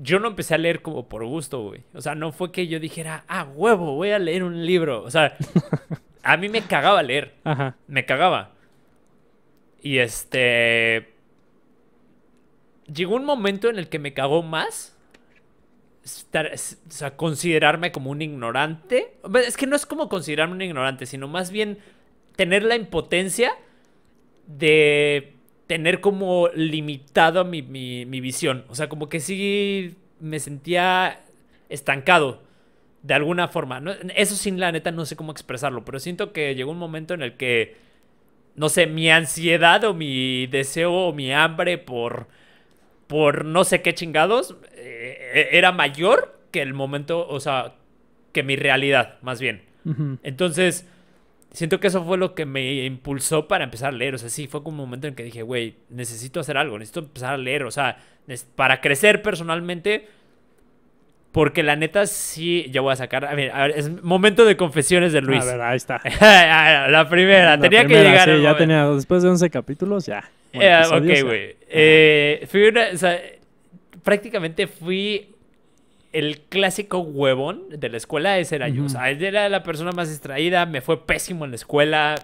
yo no empecé a leer como por gusto, güey. O sea, no fue que yo dijera, ah, huevo, voy a leer un libro. O sea, a mí me cagaba leer. Ajá. Me cagaba. Y este. Llegó un momento en el que me cagó más. o sea, considerarme como un ignorante. Es que no es como considerarme un ignorante, sino más bien tener la impotencia de tener como limitada mi, mi, visión. O sea, como que sí me sentía estancado de alguna forma. No, eso sin la neta no sé cómo expresarlo, pero siento que llegó un momento en el que, no sé, mi ansiedad o mi deseo o mi hambre por, por no sé qué chingados eh, era mayor que el momento, o sea, que mi realidad, más bien. Entonces, siento que eso fue lo que me impulsó para empezar a leer. O sea, sí, fue como un momento en que dije, güey, necesito hacer algo, necesito empezar a leer. O sea, para crecer personalmente. Porque la neta sí, ya voy a sacar. A ver, es momento de confesiones de Luis. A ver, ahí está. Ah, ah, la primera, tenía que llegar. Sí, ya tenía, después de 11 capítulos, ya. Eh, pues, ok, güey. Eh, o sea, prácticamente fui el clásico huevón de la escuela, ese era yo. O sea, era la persona más distraída, me fue pésimo en la escuela.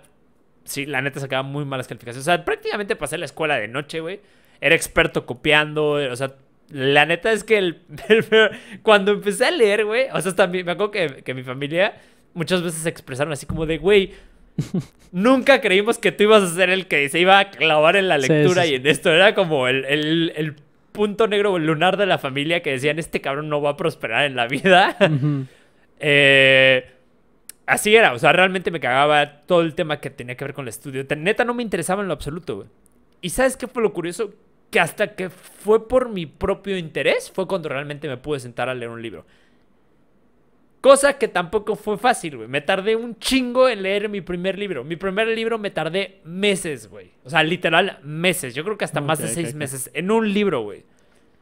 Sí, la neta sacaba muy malas calificaciones. O sea, prácticamente pasé la escuela de noche, güey. Era experto copiando, o sea, la neta es que el, cuando empecé a leer, güey, o sea, también me acuerdo que, que mi familia muchas veces se expresaron así como de, güey, nunca creímos que tú ibas a ser el que se iba a clavar en la lectura y en esto. Era como el, el punto negro lunar de la familia que decían, este cabrón no va a prosperar en la vida. Eh, así era, o sea, realmente me cagaba todo el tema que tenía que ver con el estudio. Neta no me interesaba en lo absoluto, ¿Y sabes qué fue lo curioso? Que hasta que fue por mi propio interés, fue cuando realmente me pude sentar a leer un libro. Cosa que tampoco fue fácil, güey. Me tardé un chingo en leer mi primer libro. Mi primer libro me tardé meses, güey. O sea, literal, meses. Yo creo que hasta más de seis meses en un libro, güey.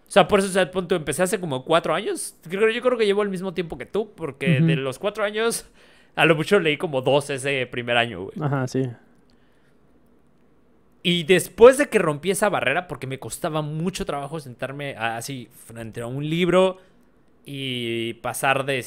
O sea, por eso, o sea, punto, empecé hace como cuatro años. yo creo que llevo el mismo tiempo que tú, porque de los cuatro años, a lo mucho leí como dos ese primer año, güey. Ajá, sí. Y después de que rompí esa barrera, porque me costaba mucho trabajo sentarme así frente a un libro y pasar de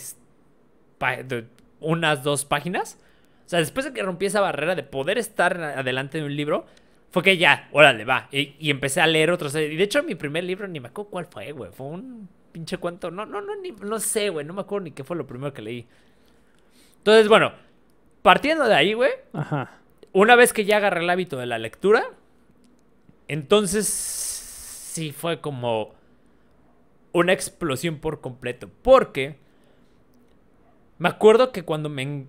de unas dos páginas. O sea, después de que rompí esa barrera de poder estar adelante de un libro, fue que ya, órale, va. Y, empecé a leer otros. Y de hecho, mi primer libro ni me acuerdo cuál fue, güey. Fue un pinche cuento. No, no, no, no sé, güey. No me acuerdo ni qué fue lo primero que leí. Entonces, bueno, partiendo de ahí, güey. Ajá. Una vez que ya agarré el hábito de la lectura, entonces sí fue como una explosión por completo. Porque me acuerdo que cuando me,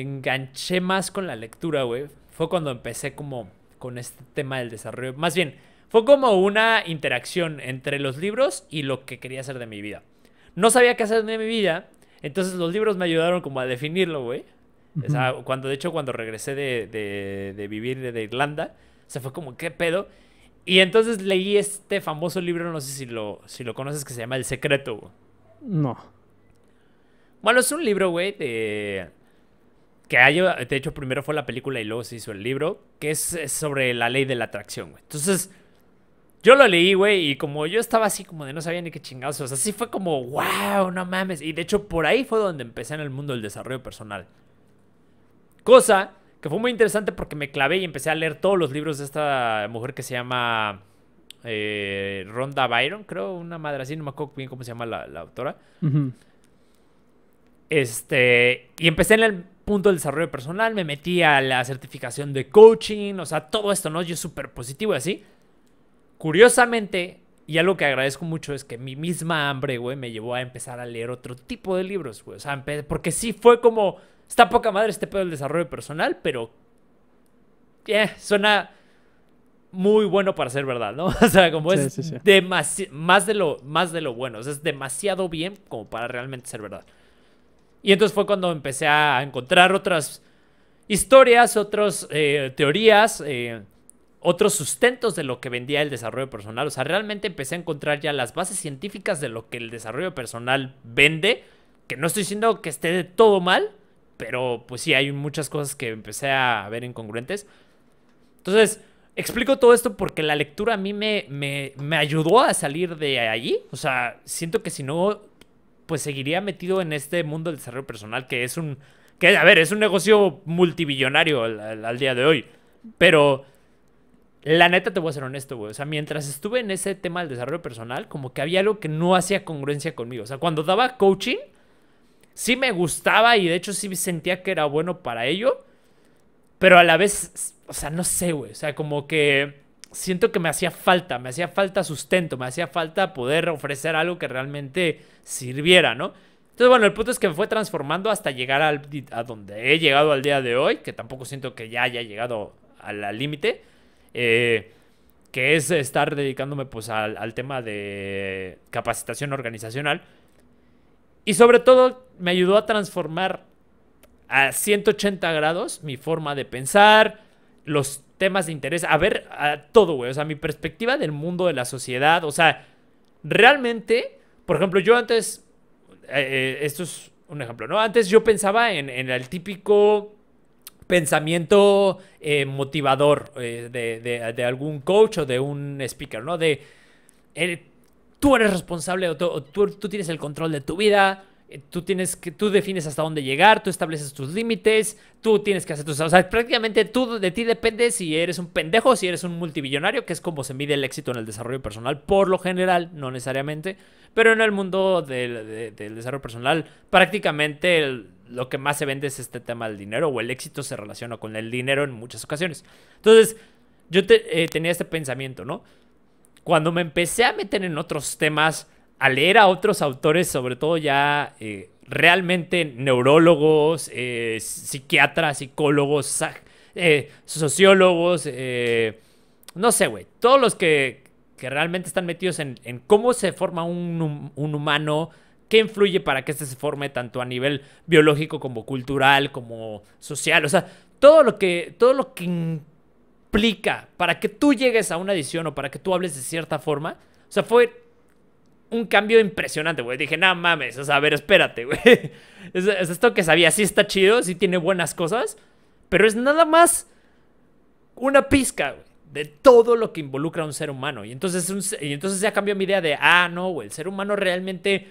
enganché más con la lectura, güey, fue cuando empecé como con este tema del desarrollo. Más bien, fue como una interacción entre los libros y lo que quería hacer de mi vida. No sabía qué hacer de mi vida, entonces los libros me ayudaron como a definirlo, güey. O sea, cuando, de hecho, cuando regresé de, vivir de, Irlanda, se fue como, ¿qué pedo? Y entonces leí este famoso libro, no sé si lo, si lo conoces, que se llama El Secreto. Güey. No. Bueno, es un libro, güey, de... Que haya, de hecho, primero fue la película y luego se hizo el libro, que es, sobre la ley de la atracción, güey. Entonces, yo lo leí, güey, y como yo estaba así como de no sabía ni qué chingados, así fue como, wow, no mames. Y de hecho, por ahí fue donde empecé en el mundo del desarrollo personal. Cosa que fue muy interesante porque me clavé y empecé a leer todos los libros de esta mujer que se llama eh, Ronda Byron, creo, una madre así, no me acuerdo bien cómo se llama la, autora. Este, y empecé en el punto del desarrollo personal, me metí a la certificación de coaching, o sea, todo esto, ¿no? Yo súper positivo y así. Curiosamente, y lo que agradezco mucho es que mi misma hambre, güey, me llevó a empezar a leer otro tipo de libros, güey. O sea, porque sí fue como, está poca madre este pedo del desarrollo personal, pero... Eh, suena muy bueno para ser verdad, ¿no? O sea, como es más de lo más de lo bueno, o sea, es demasiado bien como para realmente ser verdad. Y entonces fue cuando empecé a encontrar otras historias, otras eh, teorías, eh, otros sustentos de lo que vendía el desarrollo personal. O sea, realmente empecé a encontrar ya las bases científicas de lo que el desarrollo personal vende. Que no estoy diciendo que esté de todo mal, pero pues sí, hay muchas cosas que empecé a ver incongruentes. Entonces, explico todo esto porque la lectura a mí me, me ayudó a salir de allí. O sea, siento que si no pues seguiría metido en este mundo del desarrollo personal que es un... Que, a ver, es un negocio multibillonario al, día de hoy. Pero... La neta te voy a ser honesto, güey. O sea, mientras estuve en ese tema del desarrollo personal, como que había algo que no hacía congruencia conmigo. O sea, cuando daba coaching, sí me gustaba y de hecho sí sentía que era bueno para ello. Pero a la vez, o sea, no sé, güey. O sea, como que siento que me hacía falta, me hacía falta sustento, me hacía falta poder ofrecer algo que realmente sirviera, ¿no? Entonces, bueno, el punto es que me fue transformando hasta llegar al, a donde he llegado al día de hoy, que tampoco siento que ya haya llegado al límite, eh, que es estar dedicándome pues al tema de capacitación organizacional. Y sobre todo me ayudó a transformar a 180 grados mi forma de pensar, los temas de interés, a ver a todo, güey. O sea, mi perspectiva del mundo, de la sociedad, o sea, realmente, por ejemplo, yo antes, eh, eh, esto es un ejemplo, ¿no? Antes yo pensaba en, el típico pensamiento eh, motivador de, algún coach o de un speaker, ¿no? De, tú eres responsable o tú tienes el control de tu vida, eh, tú tienes que, tú defines hasta dónde llegar, tú estableces tus límites, tú tienes que hacer tus, o sea, prácticamente tú de ti depende si eres un pendejo si eres un multimillonario, que es como se mide el éxito en el desarrollo personal, por lo general, no necesariamente, pero en el mundo del, desarrollo personal, prácticamente lo que más se vende es este tema del dinero o el éxito se relaciona con el dinero en muchas ocasiones. Entonces, yo eh, tenía este pensamiento, ¿no? Cuando me empecé a meter en otros temas a leer a otros autores, sobre todo ya eh, realmente neurólogos, eh, psiquiatras, psicólogos, eh, sociólogos, no sé, güey, todos los que, realmente están metidos en, cómo se forma un, humano, qué influye para que este se forme tanto a nivel biológico como cultural, como social, o sea, todo lo que, todo lo que implica para que tú llegues a una edición o para que tú hables de cierta forma, o sea, fue un cambio impresionante, güey. Dije, no mames, o sea, a ver, espérate, güey. Es, esto que sabía, sí está chido, sí tiene buenas cosas, pero es nada más una pizca, güey, de todo lo que involucra a un ser humano. Y entonces, y entonces ya cambió mi idea de, ah, no, güey, el ser humano realmente,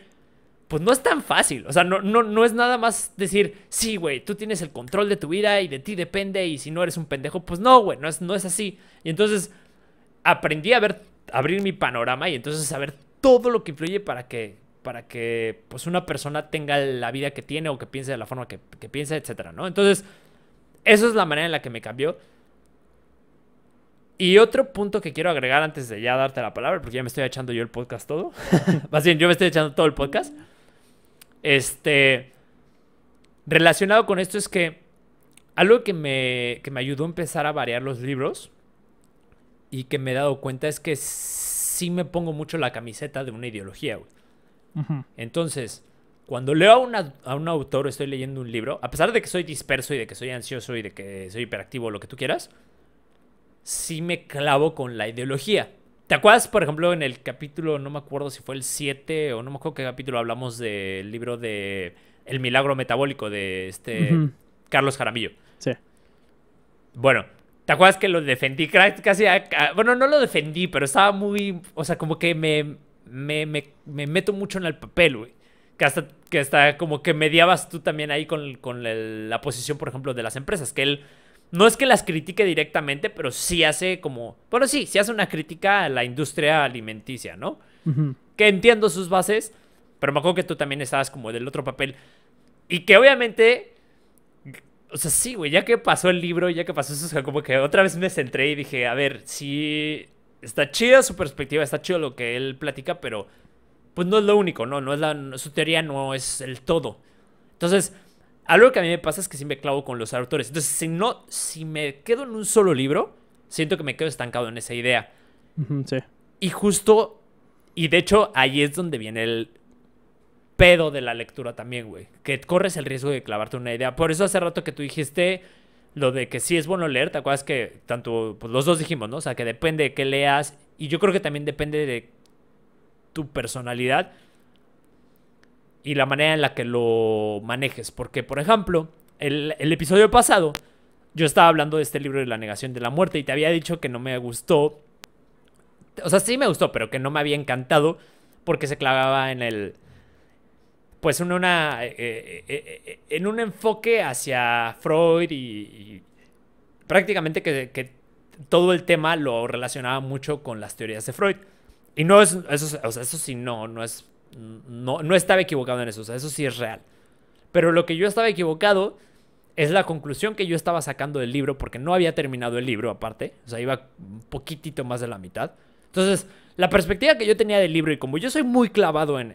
pues no es tan fácil. O sea, no, no, no es nada más decir, sí, güey, tú tienes el control de tu vida y de ti depende y si no eres un pendejo, pues no, güey, no es, así. Y entonces aprendí a ver abrir mi panorama y entonces a ver todo lo que influye para que, para que pues una persona tenga la vida que tiene o que piense de la forma que, que piensa, etcétera, ¿no? Entonces, eso es la manera en la que me cambió. Y otro punto que quiero agregar antes de ya darte la palabra, porque ya me estoy echando yo el podcast todo. Más bien, yo me estoy echando todo el podcast. Este. Relacionado con esto es que algo que me, que me ayudó a empezar a variar los libros y que me he dado cuenta es que sí me pongo mucho la camiseta de una ideología, Entonces, cuando leo a, a un autor, estoy leyendo un libro, a pesar de que soy disperso y de que soy ansioso y de que soy hiperactivo, lo que tú quieras, sí me clavo con la ideología. ¿Te acuerdas, por ejemplo, en el capítulo, no me acuerdo si fue el 7 o no me acuerdo qué capítulo hablamos del libro de El milagro metabólico de este Carlos Jaramillo? Sí. Bueno, ¿Te acuerdas que lo defendí casi? Ah, ah, bueno, no lo defendí, pero estaba muy. O sea, como que me, me, meto mucho en el papel, güey. Que hasta, que como que mediabas tú también ahí con, la posición, por ejemplo, de las empresas. Que él no es que las critique directamente, pero sí hace como. Bueno, sí, sí hace una crítica a la industria alimenticia, ¿no? Que entiendo sus bases, pero me acuerdo que tú también estabas como del otro papel. Y que obviamente o sea, sí, güey, ya que pasó el libro, ya que pasó eso, como que otra vez me centré y dije, a ver, sí, está chida su perspectiva, está chido lo que él platica, pero pues no es lo único, ¿no? no es la, su teoría no es el todo. Entonces, algo que a mí me pasa es que sí me clavo con los autores. Entonces, si no, si me quedo en un solo libro, siento que me quedo estancado en esa idea. Sí. Y justo, y de hecho, ahí es donde viene el pedo de la lectura también, güey. Que corres el riesgo de clavarte una idea. Por eso hace rato que tú dijiste lo de que sí es bueno leer, ¿te acuerdas que tanto pues los dos dijimos, ¿no? O sea, que depende de qué leas y yo creo que también depende de tu personalidad y la manera en la que lo manejes, porque por ejemplo, el, el episodio pasado yo estaba hablando de este libro de la negación de la muerte y te había dicho que no me gustó. O sea, sí me gustó, pero que no me había encantado porque se clavaba en el pues en, una, eh, eh, eh, en un enfoque hacia Freud y, prácticamente que, todo el tema lo relacionaba mucho con las teorías de Freud. Y no es, eso, o sea, eso sí, no, no es, no, estaba equivocado en eso, eso sí es real. Pero lo que yo estaba equivocado es la conclusión que yo estaba sacando del libro, porque no había terminado el libro aparte, o sea, iba un poquitito más de la mitad. Entonces, la perspectiva que yo tenía del libro, y como yo soy muy clavado en,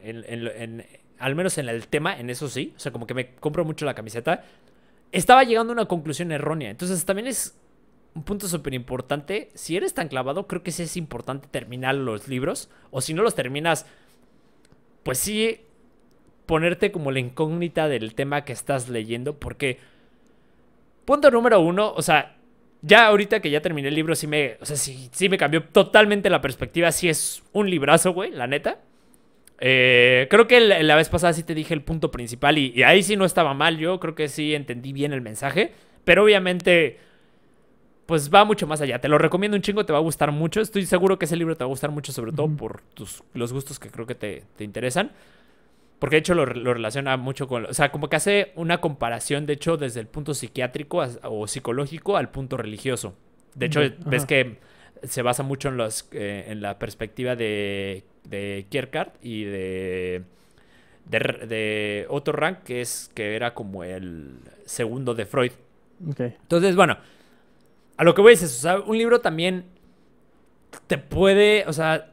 al menos en el tema, en eso sí, o sea, como que me compro mucho la camiseta, estaba llegando a una conclusión errónea. Entonces también es un punto súper importante. Si eres tan clavado, creo que sí es importante terminar los libros. O si no los terminas, pues sí ponerte como la incógnita del tema que estás leyendo. Porque, punto número uno, o sea, ya ahorita que ya terminé el libro, sí me, o sea, sí, me cambió totalmente la perspectiva. Sí es un librazo, güey, la neta. Eh, creo que la, vez pasada sí te dije el punto principal y, ahí sí no estaba mal. Yo creo que sí entendí bien el mensaje. Pero obviamente, pues va mucho más allá. Te lo recomiendo un chingo, te va a gustar mucho. Estoy seguro que ese libro te va a gustar mucho, sobre todo por tus, los gustos que creo que te, interesan. Porque de hecho lo, relaciona mucho con... O sea, como que hace una comparación, de hecho, desde el punto psiquiátrico o psicológico al punto religioso. De hecho, ves que se basa mucho en, los, eh, en la perspectiva de de Kierkegaard y de, de, Otto Rank, que, es, que era como el segundo de Freud. Entonces, bueno, a lo que voy a decir un libro también te puede, o sea,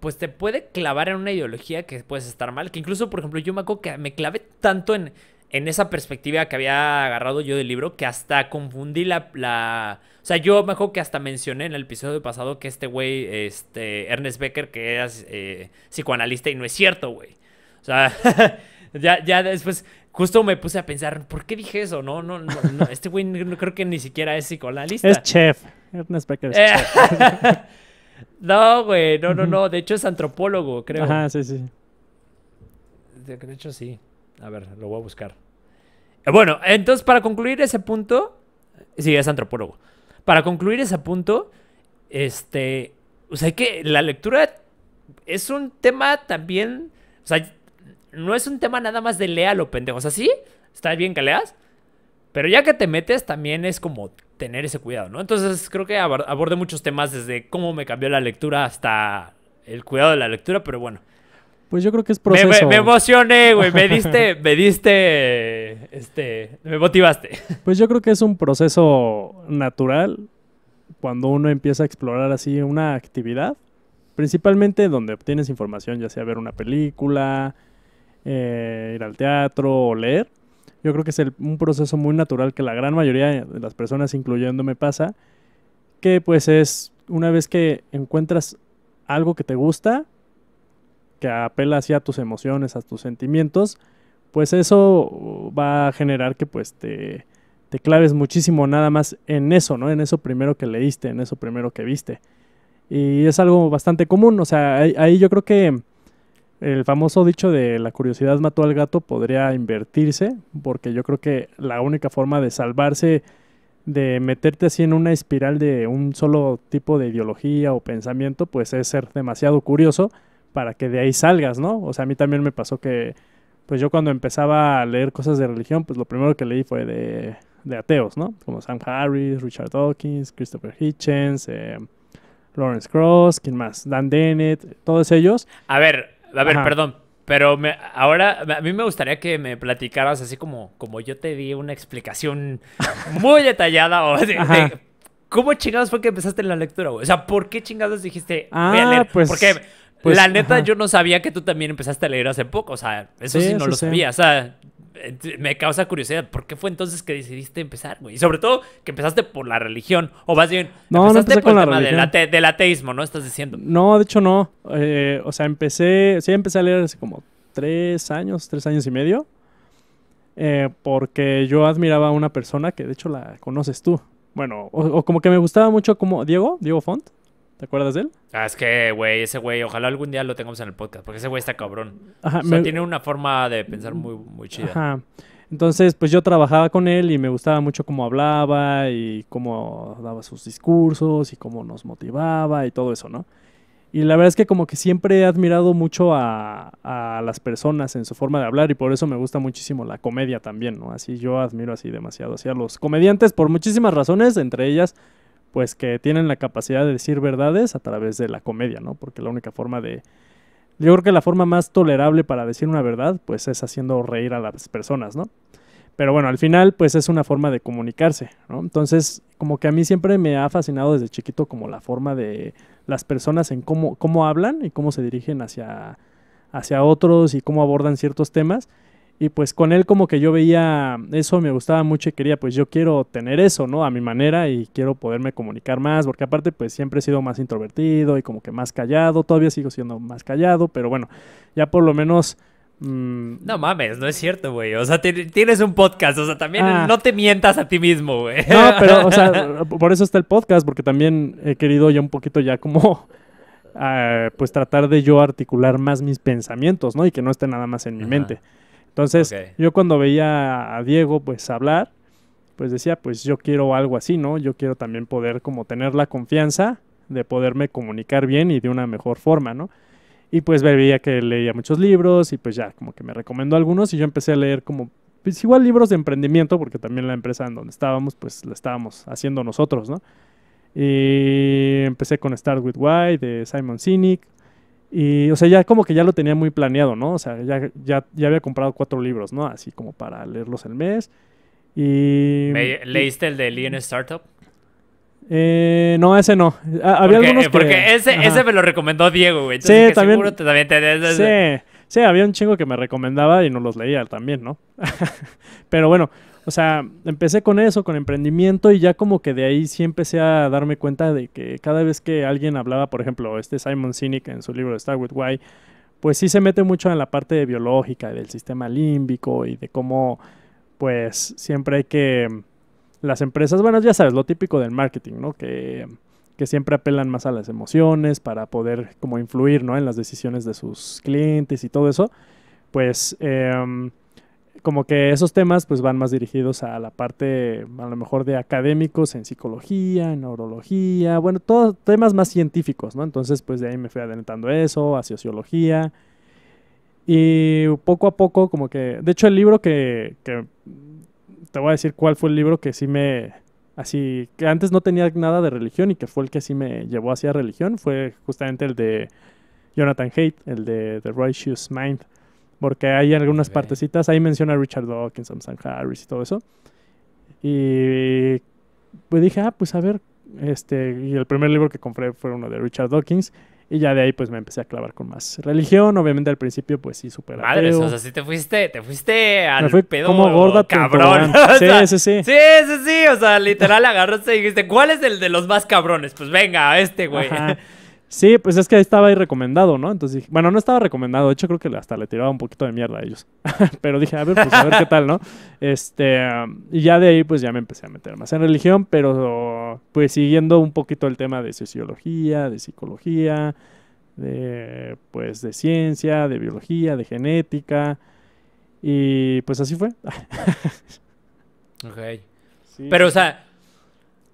pues te puede clavar en una ideología que puedes estar mal. Que incluso, por ejemplo, yo me acuerdo que me clavé tanto en en esa perspectiva que había agarrado yo del libro, que hasta confundí la... O sea, yo me acuerdo que hasta mencioné en el episodio pasado que este güey, este, Ernest Becker, que era eh, psicoanalista y no es cierto, güey. O sea, ya, ya después justo me puse a pensar, ¿por qué dije eso? No, no, no, este güey no creo que ni siquiera es psicoanalista. Es chef. Ernest Becker es eh, chef. no, güey, no, no, no. De hecho es antropólogo, creo. Ajá, sí, sí. De hecho sí. A ver, lo voy a buscar. Eh, bueno, entonces para concluir ese punto, sí, es antropólogo. Para concluir ese punto, este, o sea, que la lectura es un tema también, o sea, no es un tema nada más de lea lo pendejo. O sea, sí, está bien que leas, pero ya que te metes también es como tener ese cuidado, ¿no? Entonces creo que abordé muchos temas desde cómo me cambió la lectura hasta el cuidado de la lectura, pero bueno. Pues yo creo que es proceso. Me, emocioné, güey. Me diste, me diste, este, me motivaste. Pues yo creo que es un proceso natural cuando uno empieza a explorar así una actividad, principalmente donde obtienes información, ya sea ver una película, eh, ir al teatro o leer. Yo creo que es un proceso muy natural que la gran mayoría de las personas, incluyéndome, pasa, que pues es una vez que encuentras algo que te gusta, que apela hacia tus emociones, a tus sentimientos, pues eso va a generar que pues te, claves muchísimo nada más en eso, ¿no? En eso primero que leíste, en eso primero que viste. Y es algo bastante común, o sea, ahí, ahí yo creo que el famoso dicho de la curiosidad mató al gato podría invertirse, porque yo creo que la única forma de salvarse de meterte así en una espiral de un solo tipo de ideología o pensamiento, pues es ser demasiado curioso para que de ahí salgas, ¿no? O sea, a mí también me pasó que, pues yo cuando empezaba a leer cosas de religión, pues lo primero que leí fue de, de ateos, ¿no? Como Sam Harris, Richard Dawkins, Christopher Hitchens, eh, Lawrence Cross, ¿quién más? Dan Dennett, todos ellos. A ver, a ver, perdón, pero me, ahora a mí me gustaría que me platicaras así como, como yo te di una explicación muy detallada o de, ¿Cómo chingados fue que empezaste en la lectura, O sea, ¿por qué chingados dijiste, voy a ah, leer? Pues... Porque pues, la neta, yo no sabía que tú también empezaste a leer hace poco. O sea, eso sí, no lo sabía. O sea, eh, me causa curiosidad. ¿Por qué fue entonces que decidiste empezar, güey? Y sobre todo, que empezaste por la religión. O más bien, empezaste por el tema del, ateísmo, ¿no? Estás diciendo. No, de hecho no. Eh, o sea, empecé... Sí, empecé a leer hace como tres años, tres años y medio. Eh, porque yo admiraba a una persona que, de hecho, la conoces tú. Bueno, o como que me gustaba mucho como... ¿Diego? ¿Diego Font? ¿Te acuerdas de él? Ah, es que, güey, ese güey, ojalá algún día lo tengamos en el podcast, porque ese güey está cabrón. o sea, tiene una forma de pensar muy, muy chida. Ajá. Entonces, pues yo trabajaba con él y me gustaba mucho cómo hablaba y cómo daba sus discursos y cómo nos motivaba y todo eso, ¿no? Y la verdad es que como que siempre he admirado mucho a, las personas en su forma de hablar y por eso me gusta muchísimo la comedia también, ¿no? Así yo admiro así demasiado, así a los comediantes por muchísimas razones, entre ellas pues que tienen la capacidad de decir verdades a través de la comedia, ¿no? Porque la única forma de... Yo creo que la forma más tolerable para decir una verdad, pues es haciendo reír a las personas, ¿no? Pero bueno, al final, pues es una forma de comunicarse, ¿no? Entonces, como que a mí siempre me ha fascinado desde chiquito como la forma de las personas en cómo, cómo hablan y cómo se dirigen hacia, hacia otros y cómo abordan ciertos temas. Y pues con él como que yo veía eso, me gustaba mucho y quería, pues yo quiero tener eso, ¿no? A mi manera y quiero poderme comunicar más, porque aparte pues siempre he sido más introvertido y como que más callado, todavía sigo siendo más callado, pero bueno, ya por lo menos... Mm, no mames, no es cierto, güey. O sea, tienes un podcast, o sea, también ah. no te mientas a ti mismo, güey. No, pero, o sea, por eso está el podcast, porque también he querido ya un poquito ya como... Ah, pues tratar de yo articular más mis pensamientos, ¿no? Y que no esté nada más en mi mente. Entonces, yo cuando veía a Diego pues hablar, pues decía, pues yo quiero algo así, ¿no? Yo quiero también poder como tener la confianza de poderme comunicar bien y de una mejor forma, ¿no? Y pues veía que leía muchos libros y pues ya como que me recomendó algunos y yo empecé a leer como, pues, igual libros de emprendimiento, porque también la empresa en donde estábamos, pues la estábamos haciendo nosotros, ¿no? Y empecé con Start With Why de Simon Sinek, y, o sea, ya como que ya lo tenía muy planeado, ¿no? O sea, ya, ya, ya había comprado cuatro libros, ¿no? Así como para leerlos el mes. Y... ¿Leíste el de Lean Startup? Eh, no, ese no. Ah, había porque, algunos eh, porque ese, ese, me lo recomendó Diego, güey. sí, también... Seguro también te... Sí, sí, había un chingo que me recomendaba y no los leía también, ¿no? Pero bueno, o sea, empecé con eso, con emprendimiento y ya como que de ahí sí empecé a darme cuenta de que cada vez que alguien hablaba, por ejemplo, este Simon Sinek en su libro Star With Why, pues sí se mete mucho en la parte biológica, del sistema límbico y de cómo pues siempre hay que las empresas, bueno, ya sabes, lo típico del marketing, ¿no? Que, que, siempre apelan más a las emociones para poder como influir, ¿no? En las decisiones de sus clientes y todo eso. Pues em, como que esos temas pues van más dirigidos a la parte a lo mejor de académicos en psicología, en neurología, bueno, todos temas más científicos, ¿no? Entonces pues de ahí me fui adelantando eso, a sociología. Y poco a poco como que, de hecho el libro que, que te voy a decir cuál fue el libro que sí me, así, que antes no tenía nada de religión y que fue el que sí me llevó hacia religión, fue justamente el de Jonathan Haidt, el de The Righteous Mind porque hay algunas partecitas, ahí menciona a Richard Dawkins, Sam Harris y todo eso. Y pues dije, ah, pues a ver, este, y el primer libro que compré fue uno de Richard Dawkins. Y ya de ahí pues me empecé a clavar con más religión. Obviamente al principio pues sí, súper Madres, o sea, si te fuiste, te fuiste al pedo, como gorda cabrón. sí, sí, sí. Sí, sí, sí. O sea, literal agarraste y dijiste, ¿cuál es el de los más cabrones? Pues venga, este güey. Sí, pues es que estaba ahí recomendado, ¿no? Entonces bueno, no estaba recomendado, de hecho creo que hasta le tiraba un poquito de mierda a ellos. pero dije, a ver, pues a ver qué tal, ¿no? Este, y ya de ahí pues ya me empecé a meter más en religión, pero pues siguiendo un poquito el tema de sociología, de psicología, de pues de ciencia, de biología, de genética y pues así fue. ok. Pero o sea,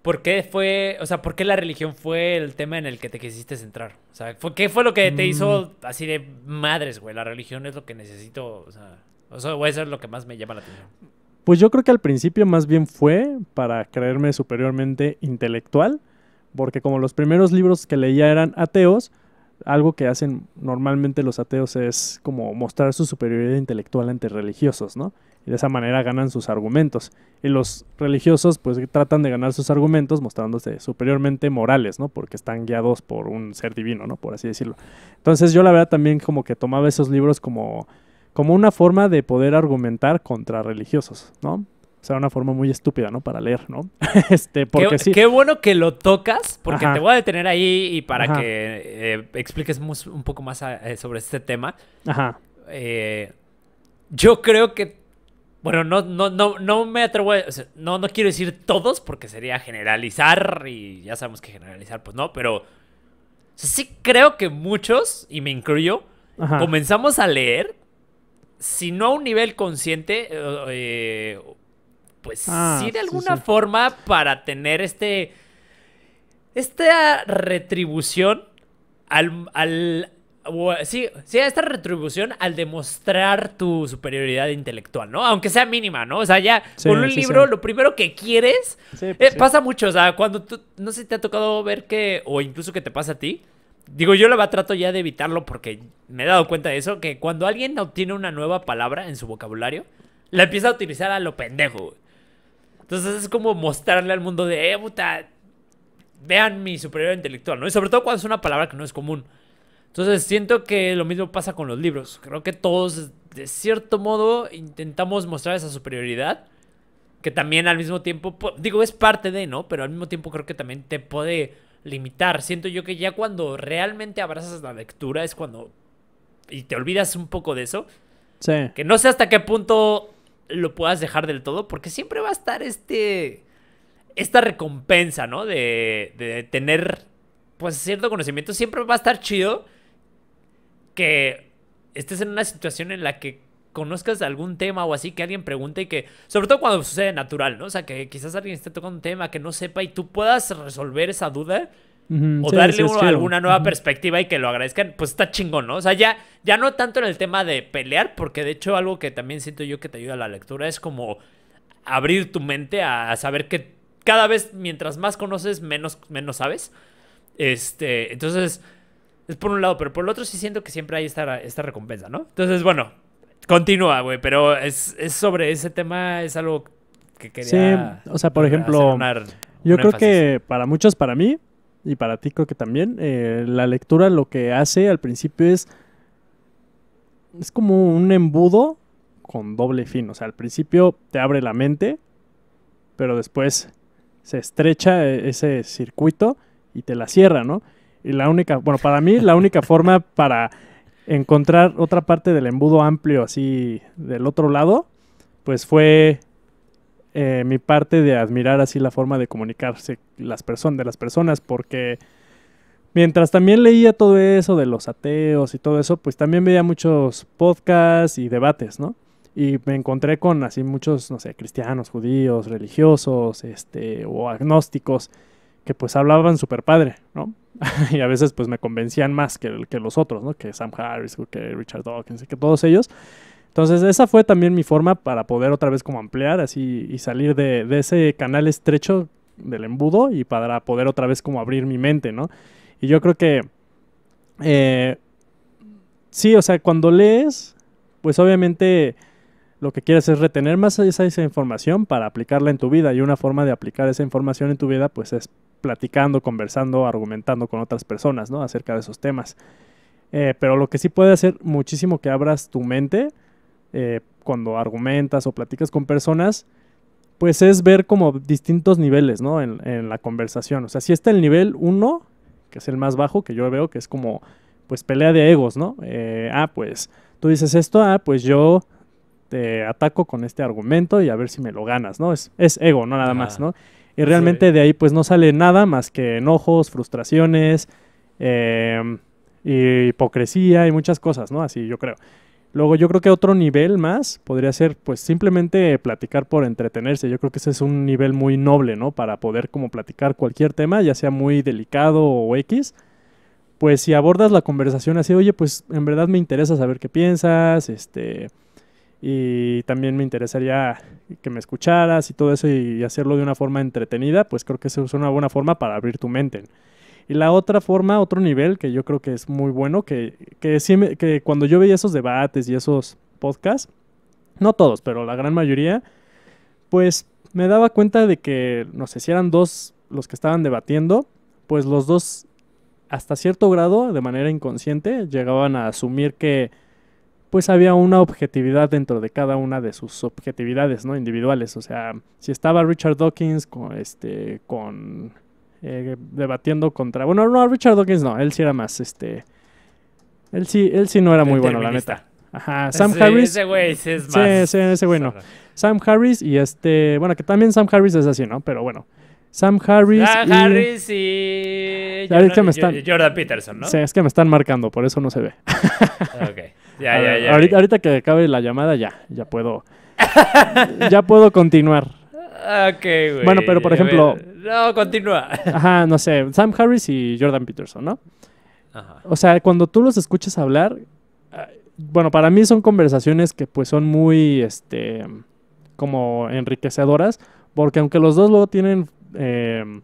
¿Por qué fue, o sea, por qué la religión fue el tema en el que te quisiste centrar? O sea, ¿qué fue lo que te hizo mm. así de madres, güey? La religión es lo que necesito, o sea, o sea, eso es lo que más me llama la atención. Pues yo creo que al principio más bien fue para creerme superiormente intelectual, porque como los primeros libros que leía eran ateos, algo que hacen normalmente los ateos es como mostrar su superioridad intelectual ante religiosos, ¿no? Y de esa manera ganan sus argumentos. Y los religiosos pues tratan de ganar sus argumentos mostrándose superiormente morales, ¿no? Porque están guiados por un ser divino, ¿no? Por así decirlo. Entonces yo la verdad también como que tomaba esos libros como, como una forma de poder argumentar contra religiosos, ¿no? O sea, una forma muy estúpida, ¿no? Para leer, ¿no? este, porque sí. Qué bueno que lo tocas, porque te voy a detener ahí y para que eh, expliques un poco más ah, eh, sobre este tema. Ajá. Eh, yo creo que. Bueno, no, no, no, no me atrevo a. no, no quiero decir todos, porque sería generalizar. Y ya sabemos que generalizar, pues no, pero. sí creo que muchos, y me incluyo, comenzamos a leer. Si no a un nivel consciente pues ah, sí de alguna forma para tener este esta retribución al, sí, esta retribución al demostrar tu superioridad intelectual, ¿no? Aunque sea mínima, ¿no? O sea, ya con un libro lo primero que quieres pues eh, pasa mucho, o sea, cuando tú, no sé si te ha tocado ver que, o incluso que te pasa a ti, digo, yo lo trato ya de evitarlo porque me he dado cuenta de eso, que cuando alguien obtiene una nueva palabra en su vocabulario, la empieza a utilizar a lo pendejo. Entonces es como mostrarle al mundo de, eh, puta, vean mi superioridad intelectual, ¿no? Y sobre todo cuando es una palabra que no es común. Entonces siento que lo mismo pasa con los libros. Creo que todos, de cierto modo, intentamos mostrar esa superioridad. Que también al mismo tiempo, digo, es parte de, ¿no? Pero al mismo tiempo creo que también te puede limitar. Siento yo que ya cuando realmente abrazas la lectura es cuando... Y te olvidas un poco de eso. Sí. Que no sé hasta qué punto lo puedas dejar del todo, porque siempre va a estar este, esta recompensa, ¿no? De, de tener, pues, cierto conocimiento. Siempre va a estar chido que estés en una situación en la que conozcas algún tema o así, que alguien pregunte y que, sobre todo cuando sucede natural, ¿no? O sea, que quizás alguien esté tocando un tema que no sepa y tú puedas resolver esa duda o darle alguna nueva perspectiva y que lo agradezcan, pues está chingón, ¿no? O sea, ya, ya no tanto en el tema de pelear, porque de hecho algo que también siento yo que te ayuda a la lectura es como abrir tu mente a, saber que cada vez mientras más conoces, menos, menos sabes. Este, entonces, es por un lado, pero por el otro sí siento que siempre hay esta, esta recompensa, ¿no? Entonces, bueno, continúa, güey, pero es, es, sobre ese tema, es algo que quería. Sí, o sea, por ejemplo, yo creo que para muchos, para mí, y para ti creo que también, eh, la lectura lo que hace al principio es, es como un embudo con doble fin. O sea, al principio te abre la mente, pero después se estrecha eh, ese circuito y te la cierra, ¿no? Y la única, bueno, para mí la única forma para encontrar otra parte del embudo amplio así del otro lado, pues fue eh, mi parte de admirar así la forma de comunicarse las personas de las personas, porque mientras también leía todo eso de los ateos y todo eso, pues también veía muchos podcasts y debates, ¿no? Y me encontré con así muchos, no sé, cristianos, judíos, religiosos, este, o agnósticos, que pues hablaban super padre, ¿no? y a veces pues me convencían más que, que los otros, ¿no? Que Sam Harris, que Richard Dawkins, que todos ellos. Entonces esa fue también mi forma para poder otra vez como ampliar así y salir de, ese canal estrecho del embudo y para poder otra vez como abrir mi mente, ¿no? Y yo creo que... Eh, sí, o sea, cuando lees, pues obviamente lo que quieres es retener más esa, información para aplicarla en tu vida. Y una forma de aplicar esa información en tu vida, pues es platicando, conversando, argumentando con otras personas, ¿no? Acerca de esos temas. Eh, pero lo que sí puede hacer muchísimo que abras tu mente eh, cuando argumentas o platicas con personas, pues es ver como distintos niveles, ¿no? En, la conversación. O sea, si está el nivel 1, que es el más bajo, que yo veo, que es como, pues pelea de egos, ¿no? Eh, ah, pues tú dices esto, ah, pues yo te ataco con este argumento y a ver si me lo ganas, ¿no? Es, ego, no nada más, ¿no? Y realmente de ahí pues no sale nada más que enojos, frustraciones, eh, hipocresía y muchas cosas, ¿no? Así yo creo. Luego yo creo que otro nivel más podría ser pues simplemente platicar por entretenerse. Yo creo que ese es un nivel muy noble, ¿no? Para poder como platicar cualquier tema, ya sea muy delicado o X. Pues si abordas la conversación así, oye, pues en verdad me interesa saber qué piensas, este, y también me interesaría que me escucharas y todo eso y hacerlo de una forma entretenida, pues creo que eso es una buena forma para abrir tu mente. Y la otra forma, otro nivel que yo creo que es muy bueno, que, que, que cuando yo veía esos debates y esos podcasts, no todos, pero la gran mayoría, pues me daba cuenta de que, no sé, si eran dos los que estaban debatiendo, pues los dos, hasta cierto grado, de manera inconsciente, llegaban a asumir que pues había una objetividad dentro de cada una de sus objetividades, ¿no? Individuales. O sea, si estaba Richard Dawkins con, este, con eh, debatiendo contra. Bueno, no, Richard Dawkins no, él sí era más, este. Él sí, él sí no era muy bueno, la neta. Ajá, Sam Harris. Ese güey sí es más. Sí, ese güey Sam Harris y este. Bueno, que también Sam Harris es así, ¿no? Pero bueno. Sam Harris. Sam y... Harris y. Jordan, Jordan Peterson, ¿no? Sí, es que me están marcando, por eso no se ve. ok. Ya, ya, ya. Ahorita, ahorita que acabe la llamada, ya. Ya puedo. ya puedo continuar. Ok, Bueno, pero por ejemplo. No, continúa. Ajá, no sé. Sam Harris y Jordan Peterson, ¿no? Ajá. O sea, cuando tú los escuchas hablar. Ah, bueno, para mí son conversaciones que pues son muy, este, como enriquecedoras, porque aunque los dos luego tienen em,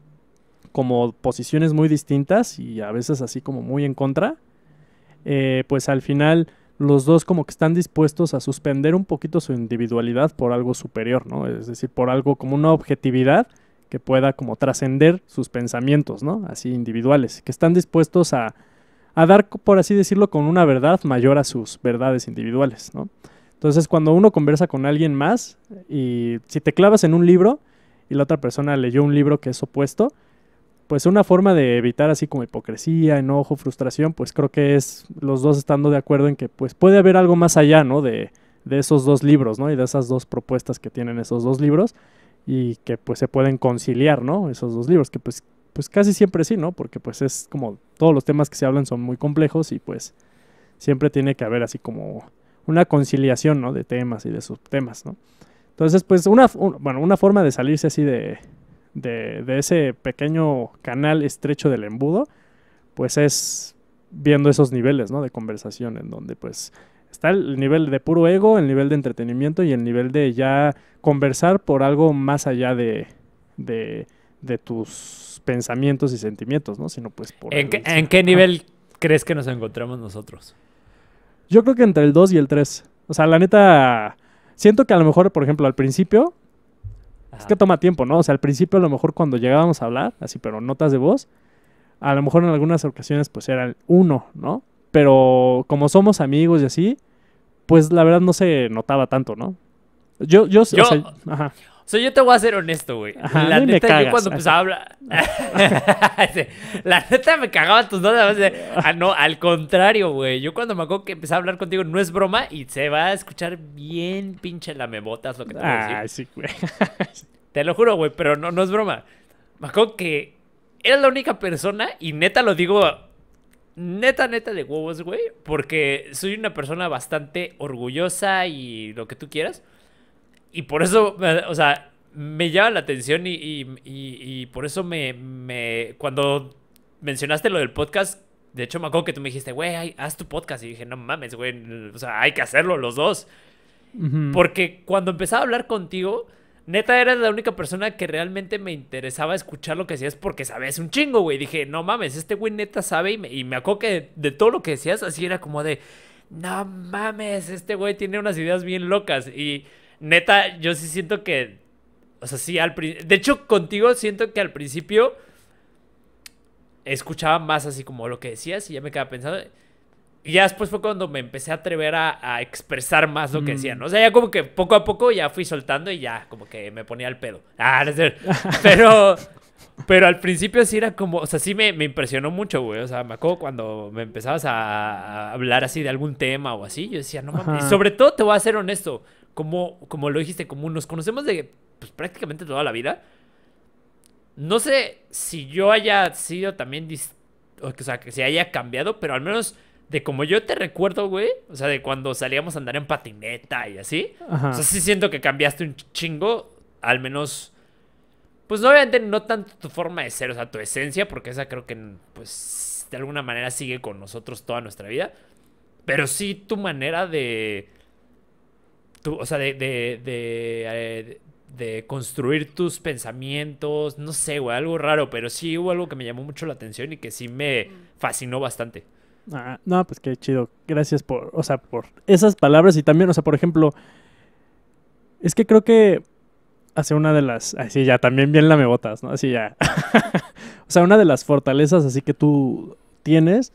como posiciones muy distintas y a veces así como muy en contra, eh, pues al final los dos como que están dispuestos a suspender un poquito su individualidad por algo superior, ¿no? Es decir, por algo como una objetividad que pueda como trascender sus pensamientos, ¿no? Así individuales, que están dispuestos a, dar, por así decirlo, con una verdad mayor a sus verdades individuales, ¿no? Entonces, cuando uno conversa con alguien más y si te clavas en un libro y la otra persona leyó un libro que es opuesto, pues una forma de evitar así como hipocresía, enojo, frustración, pues creo que es los dos estando de acuerdo en que pues puede haber algo más allá, ¿no? De, de esos dos libros, ¿no? Y de esas dos propuestas que tienen esos dos libros y que pues se pueden conciliar, ¿no? Esos dos libros, que pues, pues casi siempre sí, ¿no? Porque pues es como todos los temas que se hablan son muy complejos y pues siempre tiene que haber así como una conciliación, ¿no? De temas y de subtemas, ¿no? Entonces, pues una, bueno, una forma de salirse así de, de, ese pequeño canal estrecho del embudo, pues es viendo esos niveles, ¿no? De conversación, en donde pues está el nivel de puro ego, el nivel de entretenimiento y el nivel de ya conversar por algo más allá de, de, tus pensamientos y sentimientos, ¿no? Sino pues ¿En, qué, ¿en qué nivel crees que nos encontramos nosotros? Yo creo que entre el 2 y el 3. O sea, la neta, siento que a lo mejor, por ejemplo, al principio es que toma tiempo, ¿no? O sea, al principio a lo mejor cuando llegábamos a hablar, así, pero notas de voz, a lo mejor en algunas ocasiones pues era el uno, ¿no? Pero como somos amigos y así, pues la verdad no se notaba tanto, ¿no? Yo, yo, yo o ajá. So, yo te voy a ser honesto, güey. la neta, yo cuando empezaba a hablar. la neta me cagaba tus notas. Ah, no, al contrario, güey. Yo cuando me acuerdo que empecé a hablar contigo, no es broma y se va a escuchar bien pinche la lamebotas lo que te voy a decir. Ah, sí, güey. te lo juro, güey, pero no, no es broma. Me acuerdo que era la única persona, y neta lo digo neta, neta de huevos, güey, porque soy una persona bastante orgullosa y lo que tú quieras. Y por eso, o sea, me llama la atención y, por eso me, me, Cuando mencionaste lo del podcast, de hecho me acuerdo que tú me dijiste, güey, haz tu podcast. Y dije, no mames, güey, o sea, hay que hacerlo los dos. Porque cuando empezaba a hablar contigo, neta eras la única persona que realmente me interesaba escuchar lo que decías porque sabes un chingo, güey. Dije, no mames, este güey neta sabe y me, acuerdo que de todo lo que decías así era como de, no mames, este güey tiene unas ideas bien locas. Y neta, yo sí siento que. O sea, sí, al principio De hecho, contigo siento que al principio escuchaba más así como lo que decías y ya me quedaba pensando. Y ya después fue cuando me empecé a atrever a, expresar más lo que decían. Mm. ¿no? O sea, ya como que poco a poco ya fui soltando y ya como que me ponía el pedo. Ah, Pero, pero al principio sí era como, o sea, sí me, impresionó mucho, güey. O sea, me acuerdo cuando me empezabas a, a hablar así de algún tema o así. Yo decía, no mames. Y sobre todo te voy a ser honesto como, como lo dijiste, como nos conocemos de pues, prácticamente toda la vida. No sé si yo haya sido también, o sea, que se haya cambiado, pero al menos de como yo te recuerdo, güey, o sea, de cuando salíamos a andar en patineta y así. O sea, sí siento que cambiaste un chingo, al menos... Pues obviamente no tanto tu forma de ser, o sea, tu esencia, porque esa creo que, pues, de alguna manera sigue con nosotros toda nuestra vida. Pero sí tu manera de o sea, de, de, de, eh, de, construir tus pensamientos, no sé, güey, algo raro, pero sí hubo algo que me llamó mucho la atención y que sí me mm. fascinó bastante. Ah, no, pues qué chido. Gracias por, o sea, por esas palabras y también, o sea, por ejemplo, es que creo que hace una de las, así ya, también bien la me botas, ¿no? Así ya. o sea, una de las fortalezas así que tú tienes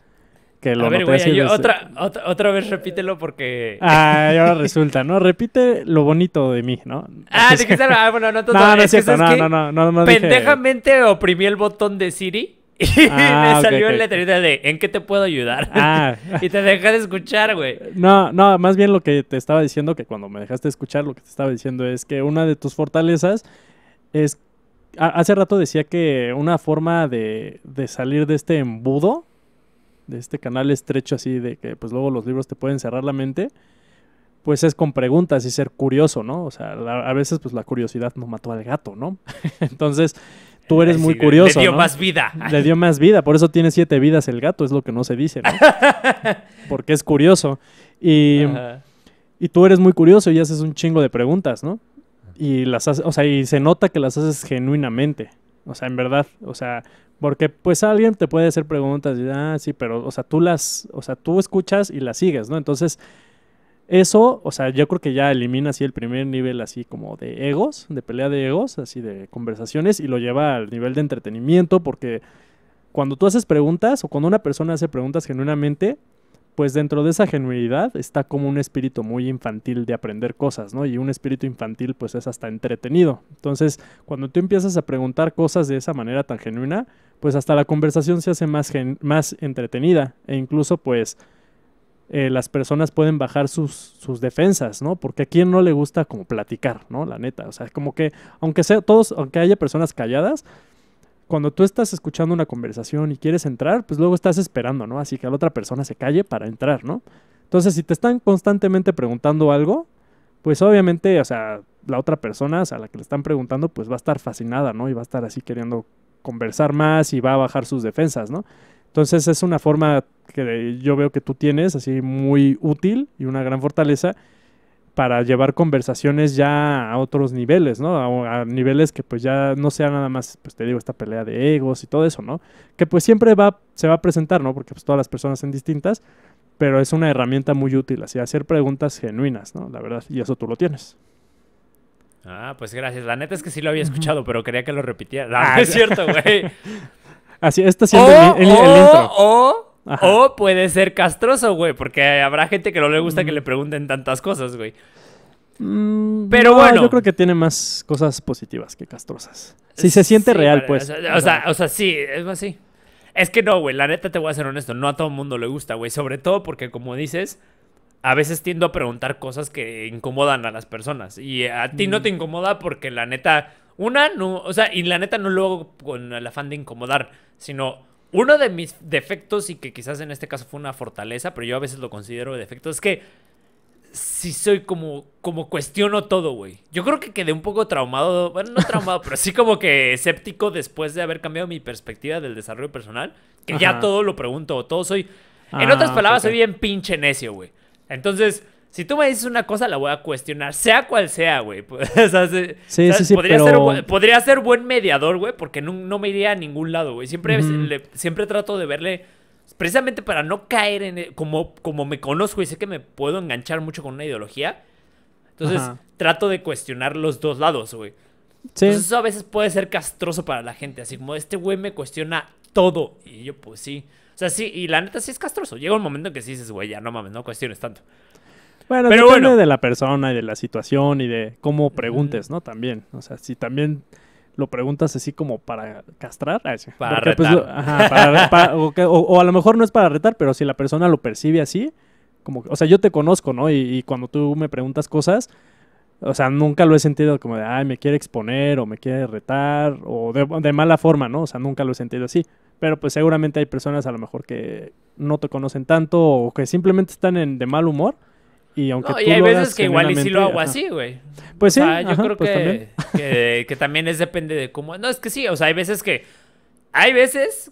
otra, otra, vez repítelo porque... Ah, ahora resulta, ¿no? Repite lo bonito de mí, ¿no? Ah, de que ah, bueno, no, todo, no, no, es cierto, no, no, no, Pendejamente oprimí el botón de Siri y ah, me salió el en de ¿en qué te puedo ayudar? Ah. y te dejé de escuchar, güey. No, no, más bien lo que te estaba diciendo, que cuando me dejaste escuchar, lo que te estaba diciendo es que una de tus fortalezas es... Hace rato decía que una forma de, de salir de este embudo de este canal estrecho así de que pues luego los libros te pueden cerrar la mente, pues es con preguntas y ser curioso, ¿no? O sea, a veces pues la curiosidad no mató al gato, ¿no? Entonces, tú eres muy curioso. Le dio más vida. Le dio más vida, por eso tiene siete vidas el gato, es lo que no se dice, ¿no? Porque es curioso. Y, y tú eres muy curioso y haces un chingo de preguntas, ¿no? Y las haces, o sea, y se nota que las haces genuinamente. O sea, en verdad, o sea, porque pues alguien te puede hacer preguntas y, ah, sí, pero, o sea, tú las, o sea, tú escuchas y las sigues, ¿no? Entonces, eso, o sea, yo creo que ya elimina así el primer nivel así como de egos, de pelea de egos, así de conversaciones y lo lleva al nivel de entretenimiento porque cuando tú haces preguntas o cuando una persona hace preguntas genuinamente, pues dentro de esa genuinidad está como un espíritu muy infantil de aprender cosas, ¿no? Y un espíritu infantil pues es hasta entretenido. Entonces, cuando tú empiezas a preguntar cosas de esa manera tan genuina, pues hasta la conversación se hace más, más entretenida e incluso pues eh, las personas pueden bajar sus, defensas, ¿no? Porque a quién no le gusta como platicar, ¿no? La neta, o sea, como que aunque sea todos, aunque haya personas calladas, cuando tú estás escuchando una conversación y quieres entrar, pues luego estás esperando, ¿no? Así que la otra persona se calle para entrar, ¿no? Entonces, si te están constantemente preguntando algo, pues obviamente, o sea, la otra persona, o sea, a la que le están preguntando, pues va a estar fascinada, ¿no? Y va a estar así queriendo conversar más y va a bajar sus defensas, ¿no? Entonces es una forma que yo veo que tú tienes, así muy útil y una gran fortaleza, para llevar conversaciones ya a otros niveles, ¿no? A, niveles que pues ya no sea nada más, pues te digo, esta pelea de egos y todo eso, ¿no? Que pues siempre va, se va a presentar, ¿no? Porque pues todas las personas son distintas, pero es una herramienta muy útil, así hacer preguntas genuinas, ¿no? La verdad, y eso tú lo tienes. Ah, pues gracias. La neta es que sí lo había escuchado, pero quería que lo repitiera. ah, es cierto, güey. Así, está siendo el, el, o puede ser castroso, güey, porque habrá gente que no le gusta que mm. le pregunten tantas cosas, güey. Mm, Pero bueno. Yo creo que tiene más cosas positivas que castrosas. Si se siente real, pues. O sea, o, sea, sí, es así. Es que no, güey, la neta te voy a ser honesto, no a todo el mundo le gusta, güey. Sobre todo porque, como dices, a veces tiendo a preguntar cosas que incomodan a las personas. Y a ti no te mm. incomoda porque la neta, una, no, o sea, y la neta no lo con el afán de incomodar, sino uno de mis defectos, y que quizás en este caso fue una fortaleza, pero yo a veces lo considero defecto, es que sí soy como, como cuestiono todo, güey. Yo creo que quedé un poco traumado, bueno, no traumado, pero sí como que escéptico después de haber cambiado mi perspectiva del desarrollo personal, que ya todo lo pregunto, todo soy... En ah, otras palabras, soy bien pinche necio, güey. Entonces, si tú me dices una cosa, la voy a cuestionar, sea cual sea, güey. sí, sí, sí, podría, ser, buen mediador, güey, porque no, me iría a ningún lado, güey. Siempre, siempre trato de verle, precisamente para no caer en... Como, como me conozco y sé que me puedo enganchar mucho con una ideología, entonces trato de cuestionar los dos lados, güey. Entonces eso a veces puede ser castroso para la gente, así como este güey me cuestiona todo. Y yo, pues sí. O sea, sí, y la neta sí es castroso. Llega un momento en que sí dices, güey, ya no mames, no cuestiones tanto. Bueno, depende de la persona y de la situación y de cómo preguntes, ¿no? También. O sea, si también lo preguntas así como para castrar. Para retar. o, a lo mejor no es para retar, pero si la persona lo percibe así, como, o sea, yo te conozco, ¿no? Y, cuando tú me preguntas cosas, o sea, nunca lo he sentido como de, ay, me quiere exponer o me quiere retar o de, mala forma, ¿no? O sea, nunca lo he sentido así. Pero pues seguramente hay personas a lo mejor que no te conocen tanto o que simplemente están en, de mal humor y aunque hay veces que igual y si lo hago así, güey. Pues sí. yo creo pues que, también. Que, también es depende de cómo. No, es que sí, o sea, hay veces que. Hay veces,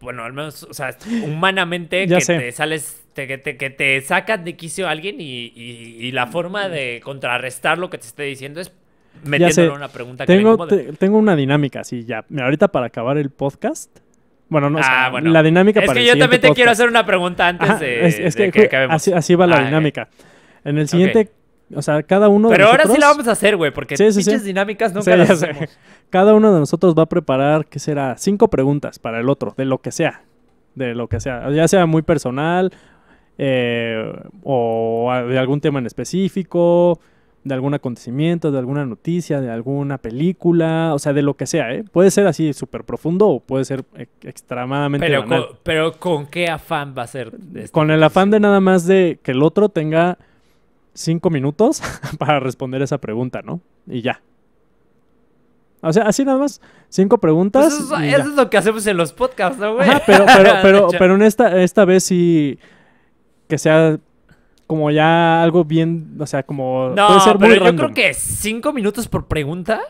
bueno, al menos, o sea, humanamente, que te sales. que, te, de quicio a alguien y, la forma de contrarrestar lo que te esté diciendo es metiéndole una pregunta tengo, que Tengo una dinámica, sí, ya. ahorita para acabar el podcast, bueno, no, ah, la dinámica es que yo también te quiero hacer una pregunta antes de, que, así, va la ah, dinámica. En el siguiente, o sea, cada uno Pero ahora sí la vamos a hacer, güey, porque pinches dinámicas nunca las hacemos. Cada uno de nosotros va a preparar, ¿qué será? Cinco preguntas para el otro, de lo que sea. De lo que sea. Ya sea muy personal eh, o de algún tema en específico de algún acontecimiento, de alguna noticia, de alguna película, o sea, de lo que sea, ¿eh? Puede ser así súper profundo o puede ser extremadamente pero Con, pero ¿con qué afán va a ser? con el afán de nada más de que el otro tenga cinco minutos para responder esa pregunta, ¿no? Y ya. O sea, así nada más, cinco preguntas. Pues eso, es lo que hacemos en los podcasts, ¿no, güey? pero, pero, pero, en esta, esta vez sí que sea como ya algo bien, o sea, como puede ser pero yo creo que cinco minutos por pregunta.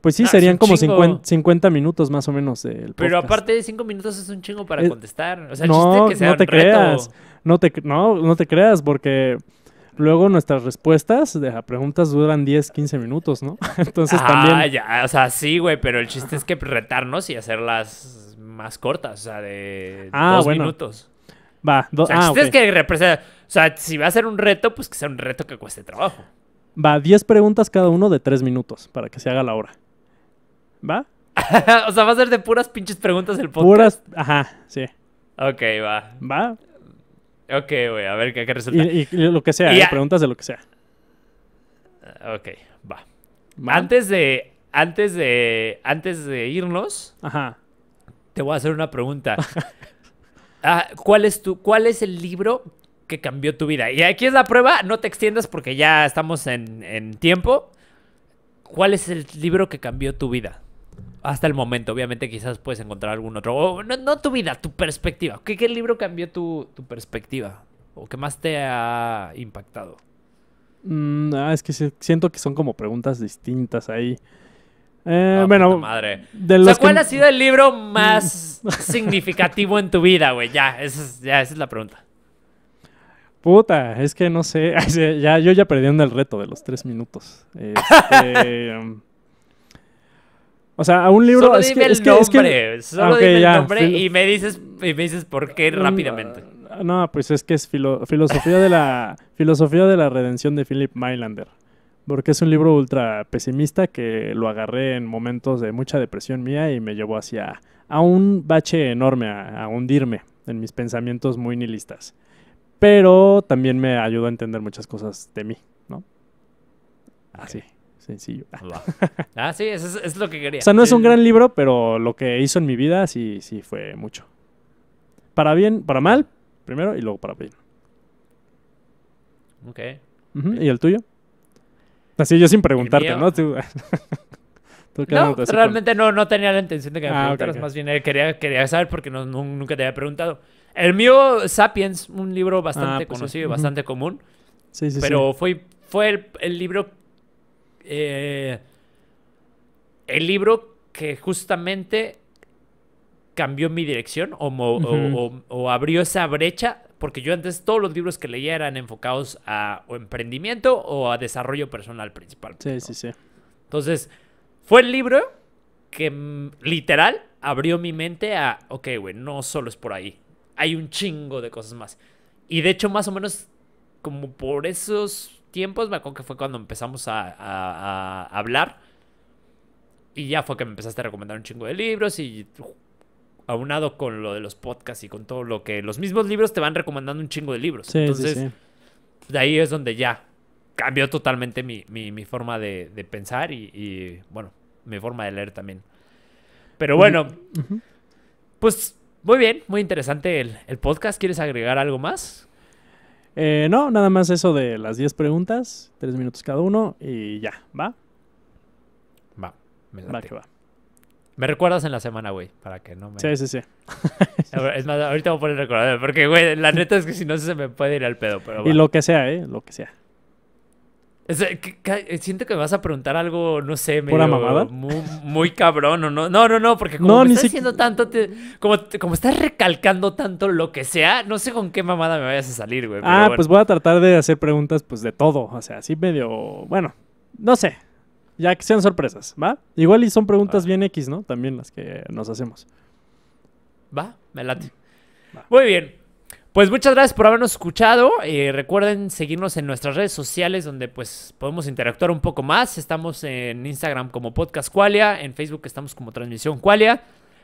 Pues sí, ah, serían como 50, minutos más o menos el Pero aparte de 5 minutos es un chingo para contestar. O sea, no, que sea no te creas. No te, no, te creas porque luego nuestras respuestas a preguntas duran 10, 15 minutos, ¿no? Entonces ah, Ya, o sea, sí, güey, pero el chiste es que retarnos y hacerlas más cortas, o sea, de ah, bueno. minutos. Va, o que ah, o sea, si va a ser un reto, pues que sea un reto que cueste trabajo. Va, 10 preguntas cada uno de tres minutos para que se haga la hora. ¿Va? o sea, va a ser de puras pinches preguntas del podcast. Puras, ajá, sí. Ok, va. ¿Va? Ok, güey, a ver qué, resulta. Y, lo que sea, eh, preguntas de lo que sea. Ah, ok, va. Antes de. Antes de. Antes de irnos. Te voy a hacer una pregunta. Ah, ¿cuál, es tu, ¿Cuál es el libro que cambió tu vida? Y aquí es la prueba, no te extiendas porque ya estamos en, tiempo. ¿Cuál es el libro que cambió tu vida? Hasta el momento, obviamente quizás puedes encontrar algún otro. no, tu vida, tu perspectiva. ¿Qué, libro cambió tu, perspectiva? ¿O qué más te ha impactado? Mm, ah, es que siento que son como preguntas distintas ahí. Eh, ah, bueno, madre. o ¿cuál ha sido el libro más significativo en tu vida, güey? Ya, esa es, la pregunta. Puta, es que no sé. Ya, yo ya perdí el reto de los tres minutos. Este, em, o sea, un libro. es que, el es nombre. Que, es y me dices, y por qué mm, rápidamente. Ah, no, pues es que es filosofía de la filosofía de la redención de Philip Mylander porque es un libro ultra pesimista que lo agarré en momentos de mucha depresión mía y me llevó hacia a un bache enorme, a, hundirme en mis pensamientos muy nihilistas. Pero también me ayudó a entender muchas cosas de mí, ¿no? Así, sencillo. ah, sí, eso es, lo que quería. O sea, no es un gran libro, pero lo que hizo en mi vida sí, sí fue mucho. Para bien, para mal, primero y luego para bien. Ok. ¿Y el tuyo? Así yo sin preguntarte, ¿no? no, realmente no, tenía la intención de que me ah, preguntaras. Más bien eh, quería, saber porque nunca te había preguntado. El mío, Sapiens, un libro ah, bastante pues conocido y bastante común. Sí, sí, pero fue, fue el, libro. Eh, el libro que justamente cambió mi dirección o abrió esa brecha porque yo antes todos los libros que leía eran enfocados a emprendimiento o a desarrollo personal principal. Sí, sí, sí. Entonces, fue el libro que mm, literal abrió mi mente a, ok, güey, no solo es por ahí, hay un chingo de cosas más. Y de hecho, más o menos como por esos tiempos, me acuerdo que fue cuando empezamos a, a hablar. Y ya fue que me empezaste a recomendar un chingo de libros y aunado con lo de los podcasts y con todo lo que los mismos libros te van recomendando un chingo de libros. Entonces, sí, de ahí es donde ya cambió totalmente mi, forma de, pensar y, bueno, mi forma de leer también. Pero bueno, pues muy bien, muy interesante el, podcast. ¿Quieres agregar algo más? Eh, no, nada más eso de las 10 preguntas, 3 minutos cada uno y ya, ¿va? Va, me da que va. Me recuerdas en la semana, güey, para que no me... Sí, sí, sí. Es más, ahorita voy a poner recordador, porque, güey, la neta es que si no se me puede ir al pedo, pero... Y lo que sea, ¿eh? Lo que sea. Eh, eh, siento que me vas a preguntar algo, no sé, medio, mamada? Muy, cabrón o no. No, no, no, porque como no, me estás diciendo tanto, como, como estás recalcando tanto lo que sea, no sé con qué mamada me vayas a salir, güey. Ah, pues voy a tratar de hacer preguntas, pues, de todo. O sea, así medio... Bueno, no sé. Ya que sean sorpresas, ¿va? Igual y son preguntas bien X, ¿no? También las que nos hacemos. Va, me late. Muy bien. Pues muchas gracias por habernos escuchado. Eh, recuerden seguirnos en nuestras redes sociales donde pues podemos interactuar un poco más. Estamos en Instagram como Podcast Qualia, en Facebook estamos como Transmisión Qualia,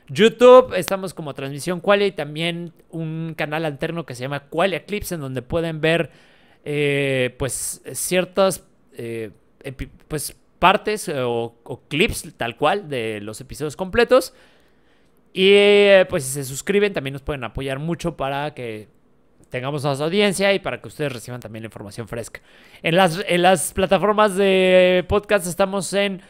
YouTube estamos como Transmisión Qualia y también un canal alterno que se llama Qualia Clips en donde pueden ver eh, pues ciertas eh, pues partes eh, o, clips tal cual de los episodios completos. Y eh, pues si se suscriben también nos pueden apoyar mucho para que tengamos más audiencia y para que ustedes reciban también la información fresca. En las, las plataformas de podcast estamos en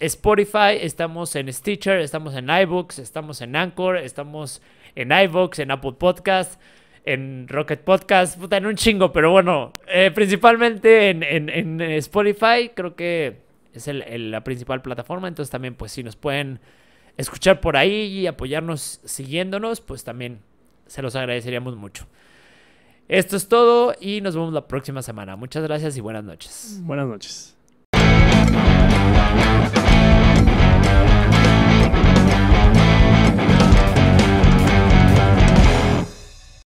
Spotify, estamos en Stitcher, estamos en iBooks, estamos en Anchor, estamos en iBooks, en Apple Podcast en Rocket Podcast, puta, en un chingo, pero bueno, eh, principalmente en, en Spotify, creo que es la principal plataforma. Entonces también, pues si nos pueden escuchar por ahí y apoyarnos siguiéndonos, pues también se los agradeceríamos mucho. Esto es todo y nos vemos la próxima semana. Muchas gracias y buenas noches. Buenas noches.